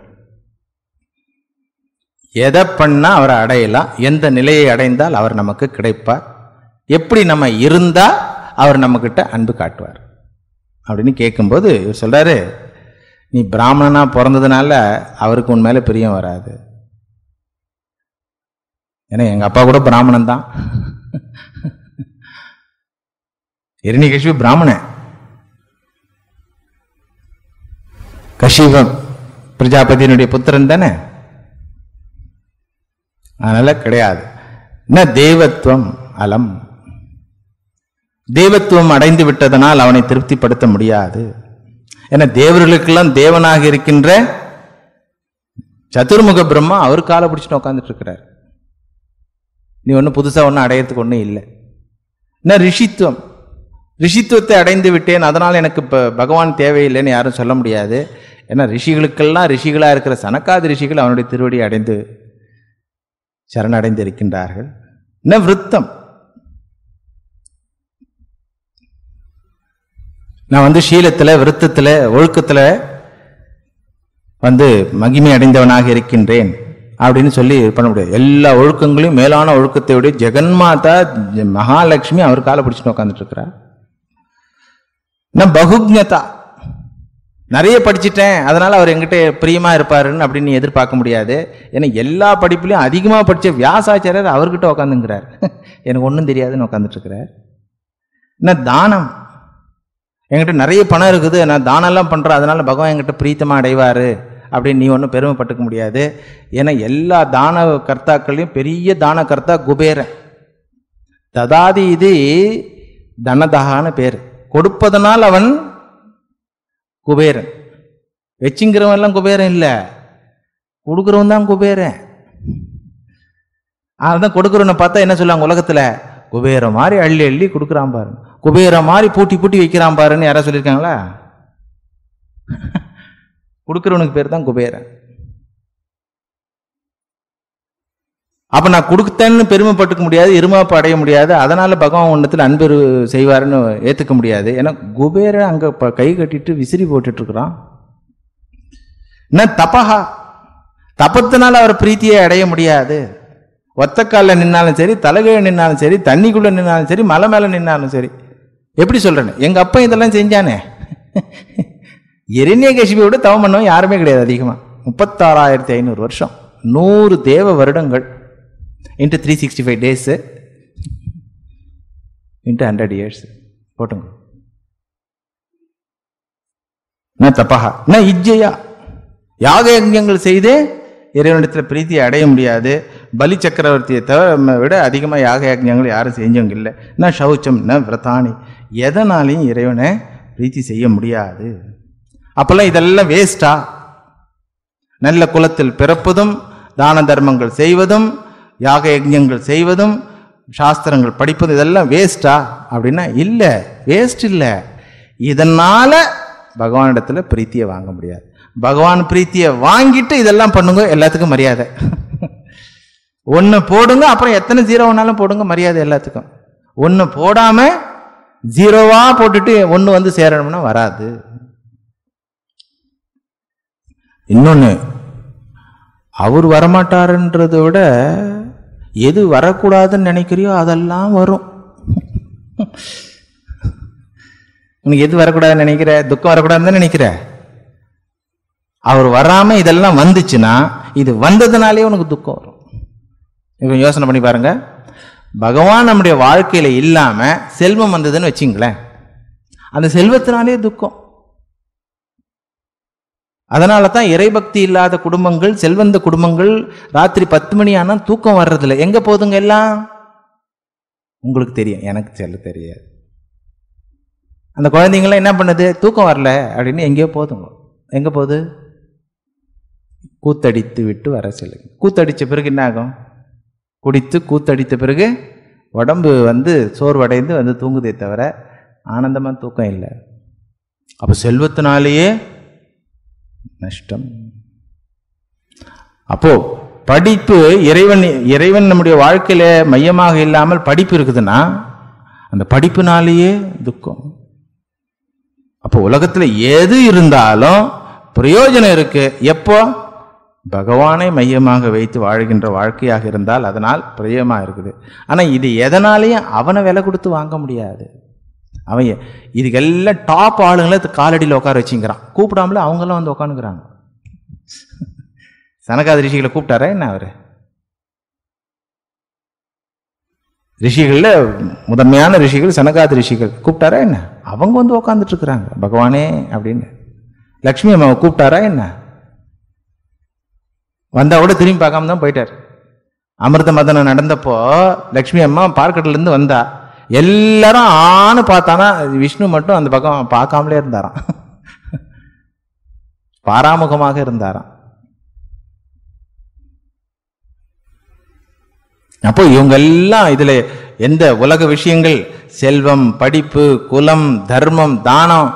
எதை பண்ணால் அவரை அடையலாம் எந்த நிலையை அடைந்தால் அவர் நமக்கு கிடைப்பார் எப்படி நம்ம இருந்தால் அவர் நம்மக்கிட்ட அன்பு காட்டுவார் அப்படின்னு கேட்கும்போது இவர் சொல்கிறாரு நீ பிராமணனாக பிறந்ததுனால அவருக்கு உன் மேலே பிரியம் வராது ஏன்னா எங்கள் அப்பா கூட பிராமணன் தான் எரிணிகஷ்யு பிராமணன் கஷிபம் பிரஜாபதியினுடைய புத்திரன் தானே அதனால கிடையாது என்ன தெய்வத்துவம் அலம் தெய்வத்துவம் அடைந்து விட்டதனால் அவனை திருப்திப்படுத்த முடியாது ஏன்னா தேவர்களுக்கெல்லாம் தேவனாக இருக்கின்ற சதுர்முக பிரம்மா அவர் காலை பிடிச்சிட்டு உட்காந்துட்டு இருக்கிறார் நீ ஒன்றும் புதுசாக ஒன்றும் அடையிறதுக்கு ஒன்றும் இல்லை என்ன ரிஷித்துவம் ரிஷித்துவத்தை அடைந்து விட்டேன் அதனால் எனக்கு இப்போ பகவான் தேவையில்லைன்னு யாரும் சொல்ல முடியாது ஏன்னா ரிஷிகளுக்கெல்லாம் ரிஷிகளாக இருக்கிற சனக்காதி ரிஷிகள் அவனுடைய திருவடியை அடைந்து சரணடைந்து இருக்கின்றார்கள் என்ன விருத்தம் நான் வந்து சீலத்தில் விருத்தத்தில் ஒழுக்கத்தில் வந்து மகிமை அடைந்தவனாக இருக்கின்றேன் அப்படின்னு சொல்லி பண்ண முடியாது எல்லா ஒழுக்கங்களையும் மேலான ஒழுக்கத்தை விட ஜெகன்மாதா மகாலட்சுமி அவர் காலை பிடிச்சுட்டு உட்காந்துட்டு இருக்கிறார் நான் பகுஜதா நிறைய படிச்சுட்டேன் அதனால் அவர் எங்கிட்ட பிரியமா இருப்பாருன்னு அப்படின்னு எதிர்பார்க்க முடியாது ஏன்னா எல்லா படிப்புலையும் அதிகமாக படித்த வியாசாச்சாரியர் அவர்கிட்ட உட்காந்துங்கிறார் [laughs] எனக்கு ஒன்றும் தெரியாதுன்னு உட்காந்துட்ருக்கிறார் நான் தானம் என்கிட்ட நிறைய பணம் இருக்குது நான் தானம்லாம் பண்ணுறேன் அதனால் பகவான் என்கிட்ட பிரீத்தமாக அடைவார் அப்படின்னு நீ ஒன்றும் பெருமைப்பட்டுக்க முடியாது ஏன்னா எல்லா தான கர்த்தாக்களையும் பெரிய தான கர்த்தா குபேரன் ததாதி இது தனதகான பேர் கொடுப்பதனால் அவன் குபேரன் வச்சுங்கிறவன் எல்லாம் குபேரன் இல்லை கொடுக்குறவன் தான் குபேரன் அதான் கொடுக்குறவனை பார்த்தா என்ன சொல்லுவாங்க உலகத்தில் குபேர மாதிரி அள்ளி அள்ளி கொடுக்குறான் பாருங்க குபேர மாதிரி பூட்டி பூட்டி வைக்கிறான் பாருன்னு யாராவது சொல்லியிருக்காங்களா கொடுக்குறவனுக்கு பேர் தான் குபேரன் அப்போ நான் கொடுத்தேன்னு பெருமைப்பட்டுக்க முடியாது இருமாப்பு அடைய முடியாது அதனால் பகவான் ஒன்றத்தில் அன்பு செய்வாருன்னு ஏற்றுக்க முடியாது ஏன்னா குபேரை அங்கே இப்போ கை கட்டிட்டு விசிறி இருக்கிறான் என்ன தப்பஹா தப்பத்தினால் அவர் பிரீத்தியை அடைய முடியாது ஒத்தக்கால நின்னாலும் சரி தலைகீழ நின்னாலும் சரி தண்ணிக்குள்ளே நின்னாலும் சரி மலை மேலே நின்னாலும் சரி எப்படி சொல்கிறேன்னு எங்கள் அப்பா இதெல்லாம் செஞ்சானே எரிநிய கசிபியோட தவம் பண்ணவும் யாருமே கிடையாது அதிகமாக முப்பத்தாறாயிரத்தி ஐநூறு வருஷம் நூறு தேவ வருடங்கள் into three sixty five days into hundred years போட்டுங்க நான் தப்பாக என்ன இஜ்ஜையா யாக யஜ்யங்கள் செய்து இறைவனிடத்தில் பிரீத்தியை அடைய முடியாது பலி சக்கரவர்த்தியை தவிர விட அதிகமாக யாக யஜ்யங்கள் யாரும் செஞ்சவங்க இல்லை என்ன சௌச்சம் என்ன விரதானி எதனாலையும் இறைவனை பிரீத்தி செய்ய முடியாது அப்பெல்லாம் இதெல்லாம் வேஸ்டா நல்ல குலத்தில் பிறப்பதும் தான தர்மங்கள் செய்வதும் யாக யஜ்யங்கள் செய்வதும் சாஸ்திரங்கள் படிப்பது இதெல்லாம் வேஸ்டா அப்படின்னா இல்லை வேஸ்ட் இல்லை இதனால் பகவானிடத்தில் பிரீத்தியை வாங்க முடியாது பகவான் பிரீத்தியை வாங்கிட்டு இதெல்லாம் பண்ணுங்க எல்லாத்துக்கும் மரியாதை ஒன்று போடுங்க அப்புறம் எத்தனை ஜீரோ ஒன்றாலும் போடுங்க மரியாதை எல்லாத்துக்கும் ஒன்று போடாமல் ஜீரோவாக போட்டுட்டு ஒன்று வந்து சேரணும்னா வராது இன்னொன்று அவர் வரமாட்டாருன்றத விட எது வரக்கூடாதுன்னு நினைக்கிறியோ அதெல்லாம் வரும் உனக்கு எது வரக்கூடாதுன்னு நினைக்கிற துக்கம் வரக்கூடாதுன்னு நினைக்கிற அவர் வராமல் இதெல்லாம் வந்துச்சுன்னா இது வந்ததுனாலே உனக்கு துக்கம் வரும் இப்போ யோசனை பண்ணி பாருங்க பகவான் நம்முடைய வாழ்க்கையில் இல்லாமல் செல்வம் வந்ததுன்னு வச்சுங்களேன் அந்த செல்வத்தினாலே துக்கம் அதனால தான் இறைபக்தி இல்லாத குடும்பங்கள் செல்வந்த குடும்பங்கள் ராத்திரி பத்து மணி ஆனால் தூக்கம் வர்றதில்ல எங்கே போதுங்க எல்லாம் உங்களுக்கு தெரியும் எனக்கு செல்ல தெரியாது அந்த குழந்தைங்களாம் என்ன பண்ணுது தூக்கம் வரல அப்படின்னு எங்கேயோ போதுங்க எங்கே போகுது கூத்தடித்து விட்டு வர சொல்லுங்க கூத்தடித்த பிறகு என்ன ஆகும் குடித்து கூத்தடித்த பிறகு உடம்பு வந்து சோர்வடைந்து வந்து தூங்குதே தவிர ஆனந்தமாக தூக்கம் இல்லை அப்போ செல்வத்தினாலேயே நஷ்டம் அப்போ படிப்பு இறைவன் இறைவன் நம்முடைய வாழ்க்கையில மையமாக இல்லாமல் படிப்பு இருக்குதுன்னா அந்த படிப்புனாலேயே துக்கம் அப்போ உலகத்தில் எது இருந்தாலும் பிரயோஜனம் இருக்கு எப்போ பகவானை மையமாக வைத்து வாழ்கின்ற வாழ்க்கையாக இருந்தால் அதனால் பிரியமாக இருக்குது ஆனால் இது எதனாலேயும் அவனை விலை கொடுத்து வாங்க முடியாது அவன் இதுக்கெல்லாம் டாப் ஆளுங்களை காலடியில் உட்கார வச்சுங்கிறான் கூப்பிடாமல அவங்களாம் வந்து உட்காந்துக்கிறாங்க சனகாத ரிஷிகளை கூப்பிட்டாரா என்ன அவர் ரிஷிகளில் முதன்மையான ரிஷிகள் சனகாத ரிஷிகள் கூப்பிட்டாரா என்ன அவங்க வந்து உட்காந்துட்டு இருக்கிறாங்க பகவானே அப்படின்னு லக்ஷ்மி அம்மாவை கூப்பிட்டாரா என்ன வந்தால் கூட திரும்பி பார்க்காம தான் போயிட்டார் அமிர்த மதனம் நடந்தப்போ லக்ஷ்மி அம்மா இருந்து வந்தா எல்லாரும் ஆன்னு பார்த்தானா விஷ்ணு மட்டும் அந்த பக்கம் பார்க்காமலே இருந்தாராம் பாராமுகமாக இருந்தாராம் அப்போ இவங்க எல்லாம் இதுல எந்த உலக விஷயங்கள் செல்வம் படிப்பு குலம் தர்மம் தானம்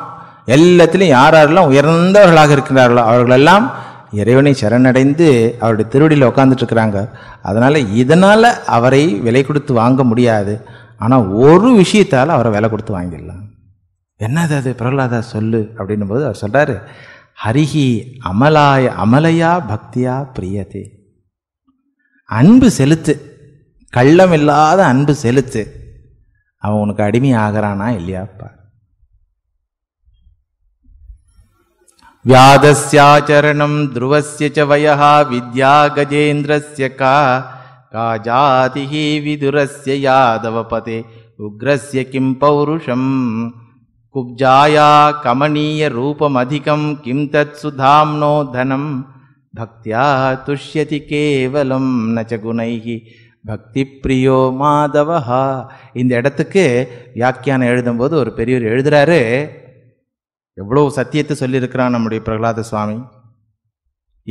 எல்லாத்திலையும் யார் யாரெல்லாம் உயர்ந்தவர்களாக இருக்கிறார்களோ அவர்களெல்லாம் இறைவனை சரணடைந்து அவருடைய திருவடியில் உட்காந்துட்டு இருக்கிறாங்க அதனால இதனால அவரை விலை கொடுத்து வாங்க முடியாது ஆனால் ஒரு விஷயத்தால் அவரை விலை கொடுத்து வாங்கிடலாம் என்னது அது பிரகலாதா சொல்லு அப்படின்னும் போது அவர் சொல்கிறார் ஹரிஹி அமலாய அமலையா பக்தியா பிரியதே அன்பு செலுத்து கள்ளம் இல்லாத அன்பு செலுத்து அவன் உனக்கு அடிமை ஆகிறானா இல்லையாப்பா வியாதஸ்யாச்சரணம் துருவசிய வயா வித்யா கஜேந்திரஸ்ய கா காஜாதிஹி விதுரஸ்ய யாதவபதே உக்ரஸ்ய கிம் பௌருஷம் குப்ஜாயா கமனீய அதிகம் கிம் தத் சுதாம்னோ தனம் பக்தியா துஷ்யதி கேவலம் நச்சகுணைகி பக்தி பிரியோ மாதவஹா இந்த இடத்துக்கு வியாக்கியானம் எழுதும்போது ஒரு பெரியவர் எழுதுறாரு எவ்வளோ சத்தியத்தை சொல்லியிருக்கிறான் நம்முடைய பிரகலாத சுவாமி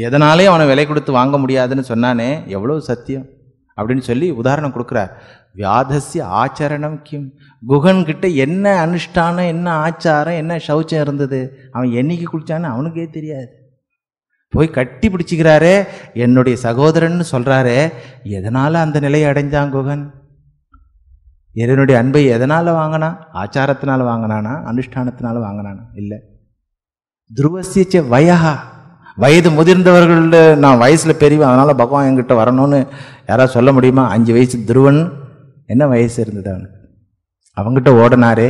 எதனாலே அவனை விலை கொடுத்து வாங்க முடியாதுன்னு சொன்னானே எவ்வளோ சத்தியம் அப்படின்னு சொல்லி உதாரணம் கொடுக்குறார் வியாதசிய ஆச்சரணம் கிம் குகன்கிட்ட என்ன அனுஷ்டானம் என்ன ஆச்சாரம் என்ன சௌச்சம் இருந்தது அவன் என்னைக்கு குளிச்சான்னு அவனுக்கே தெரியாது போய் கட்டி பிடிச்சிக்கிறாரே என்னுடைய சகோதரன் சொல்கிறாரே எதனால் அந்த நிலையை அடைஞ்சான் குகன் என்னுடைய அன்பை எதனால் வாங்கினா ஆச்சாரத்தினால் வாங்கினானா அனுஷ்டானத்தினால் வாங்கினானா இல்லை துருவசிய வயகா வயது முதிர்ந்தவர்கள் நான் வயசில் பெரியவன் அதனால் பகவான் என்கிட்ட வரணும்னு யாராவது சொல்ல முடியுமா அஞ்சு வயசு துருவன் என்ன வயசு இருந்தது அவனுக்கு அவங்ககிட்ட ஓடினாரு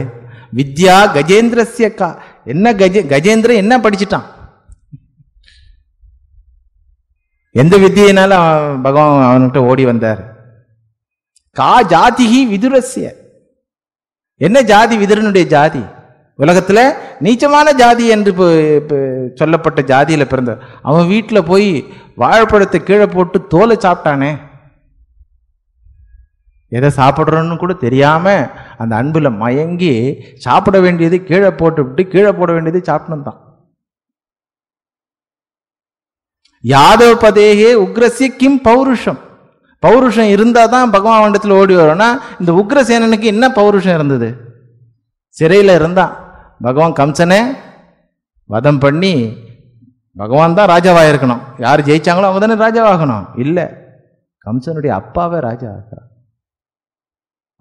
வித்யா கஜேந்திரசிய கா என்ன கஜ கஜேந்திரன் என்ன படிச்சுட்டான் எந்த வித்தியினால பகவான் அவன்கிட்ட ஓடி வந்தார் கா ஜாதிகி விதுரஸ்ய என்ன ஜாதி விதுரனுடைய ஜாதி உலகத்தில் நீச்சமான ஜாதி என்று சொல்லப்பட்ட ஜாதியில் பிறந்த அவன் வீட்டில் போய் வாழைப்பழத்தை கீழே போட்டு தோலை சாப்பிட்டானே எதை சாப்பிட்றோன்னு கூட தெரியாமல் அந்த அன்பில் மயங்கி சாப்பிட வேண்டியது கீழே போட்டுவிட்டு கீழே போட வேண்டியது சாப்பிடணும் தான் யாதவ பதேகே உக்ரஸ்ய கிம் பௌருஷம் பௌருஷம் இருந்தால் தான் பகவான் வண்டத்தில் ஓடி வரும்னா இந்த உக்ரசேனனுக்கு என்ன பௌருஷம் இருந்தது சிறையில் இருந்தான் பகவான் கம்சனை வதம் பண்ணி பகவான் தான் ராஜாவாக இருக்கணும் யார் ஜெயிச்சாங்களோ அவங்க தானே ராஜாவாகணும் இல்லை கம்சனுடைய அப்பாவே ராஜா ஆகிறார்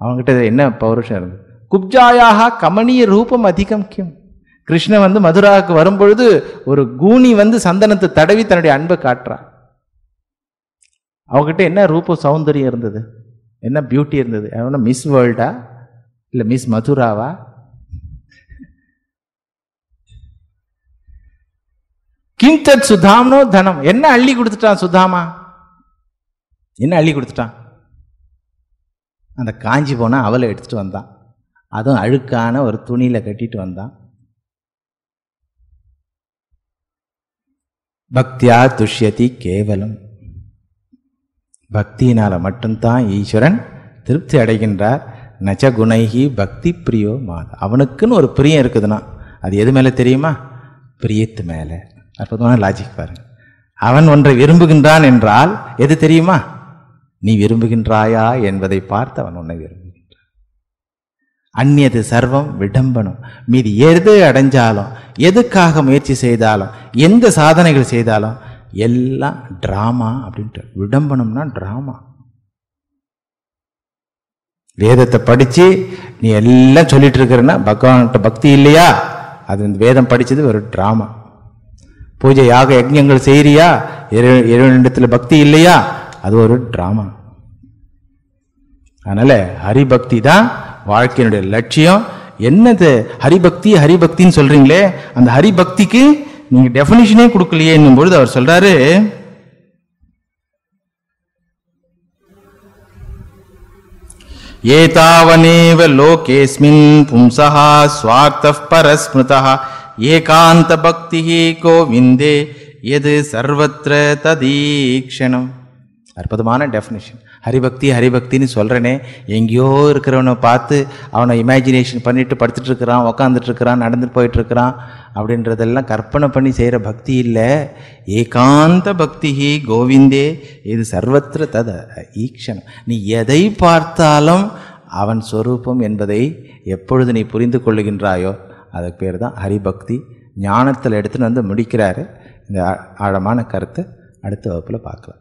அவங்ககிட்ட என்ன பௌருஷம் இருந்தது குப்ஜாயாக கமணிய ரூபம் அதிகம் கிம் கிருஷ்ணன் வந்து மதுராவுக்கு வரும்பொழுது ஒரு கூனி வந்து சந்தனத்தை தடவி தன்னுடைய அன்பை காட்டுறார் அவங்ககிட்ட என்ன ரூப சௌந்தரியம் இருந்தது என்ன பியூட்டி இருந்தது மிஸ் வேர்ல்டா இல்லை மிஸ் மதுராவா கிஞ்சத் சுதாமனோ தனம் என்ன அள்ளி கொடுத்துட்டான் சுதாமா என்ன அள்ளி கொடுத்துட்டான் அந்த காஞ்சி போனால் அவளை எடுத்துகிட்டு வந்தான் அதுவும் அழுக்கான ஒரு துணியில் கட்டிட்டு வந்தான் பக்தியா துஷ்யதி கேவலம் பக்தியினால் மட்டும்தான் ஈஸ்வரன் திருப்தி அடைகின்றார் நச்ச குணைகி பக்தி பிரியோ மாத அவனுக்குன்னு ஒரு பிரியம் இருக்குதுன்னா அது எது மேலே தெரியுமா பிரியத்து மேலே அற்புதமான லாஜிக் பாருங்க அவன் ஒன்றை விரும்புகின்றான் என்றால் எது தெரியுமா நீ விரும்புகின்றாயா என்பதை பார்த்து அவன் உன்னை விரும்புகின்றான் அந்நியது சர்வம் விடம்பனம் மீது எது அடைஞ்சாலும் எதுக்காக முயற்சி செய்தாலும் எந்த சாதனைகள் செய்தாலும் எல்லாம் ட்ராமா அப்படின்ட்டு விடம்பனம்னா ட்ராமா வேதத்தை படித்து நீ எல்லாம் சொல்லிட்டு இருக்கிறன்னா பகவான்கிட்ட பக்தி இல்லையா அது வேதம் படித்தது ஒரு ட்ராமா பூஜை யாக யஜ்யங்கள் செய்கிறியா இறைவனிடத்தில் பக்தி இல்லையா அது ஒரு ட்ராமா அதனால ஹரிபக்தி தான் வாழ்க்கையினுடைய லட்சியம் என்னது ஹரிபக்தி ஹரிபக்தின்னு சொல்கிறீங்களே அந்த ஹரிபக்திக்கு நீங்கள் டெபினிஷனே கொடுக்கலையே என்னும் பொழுது அவர் சொல்கிறாரு ஏதாவனேவ லோகேஸ்மின் பும்சகா ஸ்வார்த்த பரஸ்மிருதா ஏகாந்த பக்தி கோவிந்தே எது சர்வத்திர ததீக்ஷணம் அற்புதமான டெஃபினேஷன் ஹரிபக்தி ஹரிபக்தின்னு சொல்கிறேனே எங்கேயோ இருக்கிறவனை பார்த்து அவனை இமேஜினேஷன் பண்ணிட்டு படுத்துட்டு இருக்கிறான் உக்காந்துட்டு இருக்கிறான் நடந்துட்டு போயிட்டு இருக்கிறான் அப்படின்றதெல்லாம் கற்பனை பண்ணி செய்கிற பக்தி இல்லை ஏகாந்த பக்தி கோவிந்தே இது சர்வத்திர தத ஈக்ஷணம் நீ எதை பார்த்தாலும் அவன் ஸ்வரூபம் என்பதை எப்பொழுது நீ புரிந்து கொள்ளுகின்றாயோ அதுக்கு பேர் தான் ஹரிபக்தி ஞானத்தில் எடுத்துன்னு வந்து முடிக்கிறாரு இந்த ஆழமான கருத்தை அடுத்த வகுப்பில் பார்க்கலாம்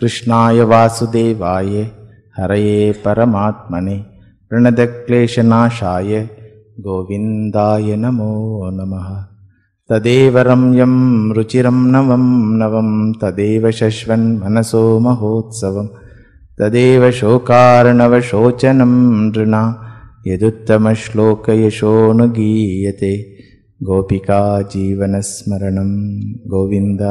கிருஷ்ணாய வாசுதேவாய ஹரையே பரமாத்மனே பிரணத கிளேஷநாஷாய கோவிந்தாய நமோ நம ததேவரம் யம் ருச்சிரம் நவம் நவம் ததேவ சஸ்வன் மனசோ மகோத்சவம் ததேவ சோகாரணவ சோச்சனம் நிருணா यदुत्तमश्लोकयशोऽनुगीयते गोपिकाजीवनस्मरणं गोविन्द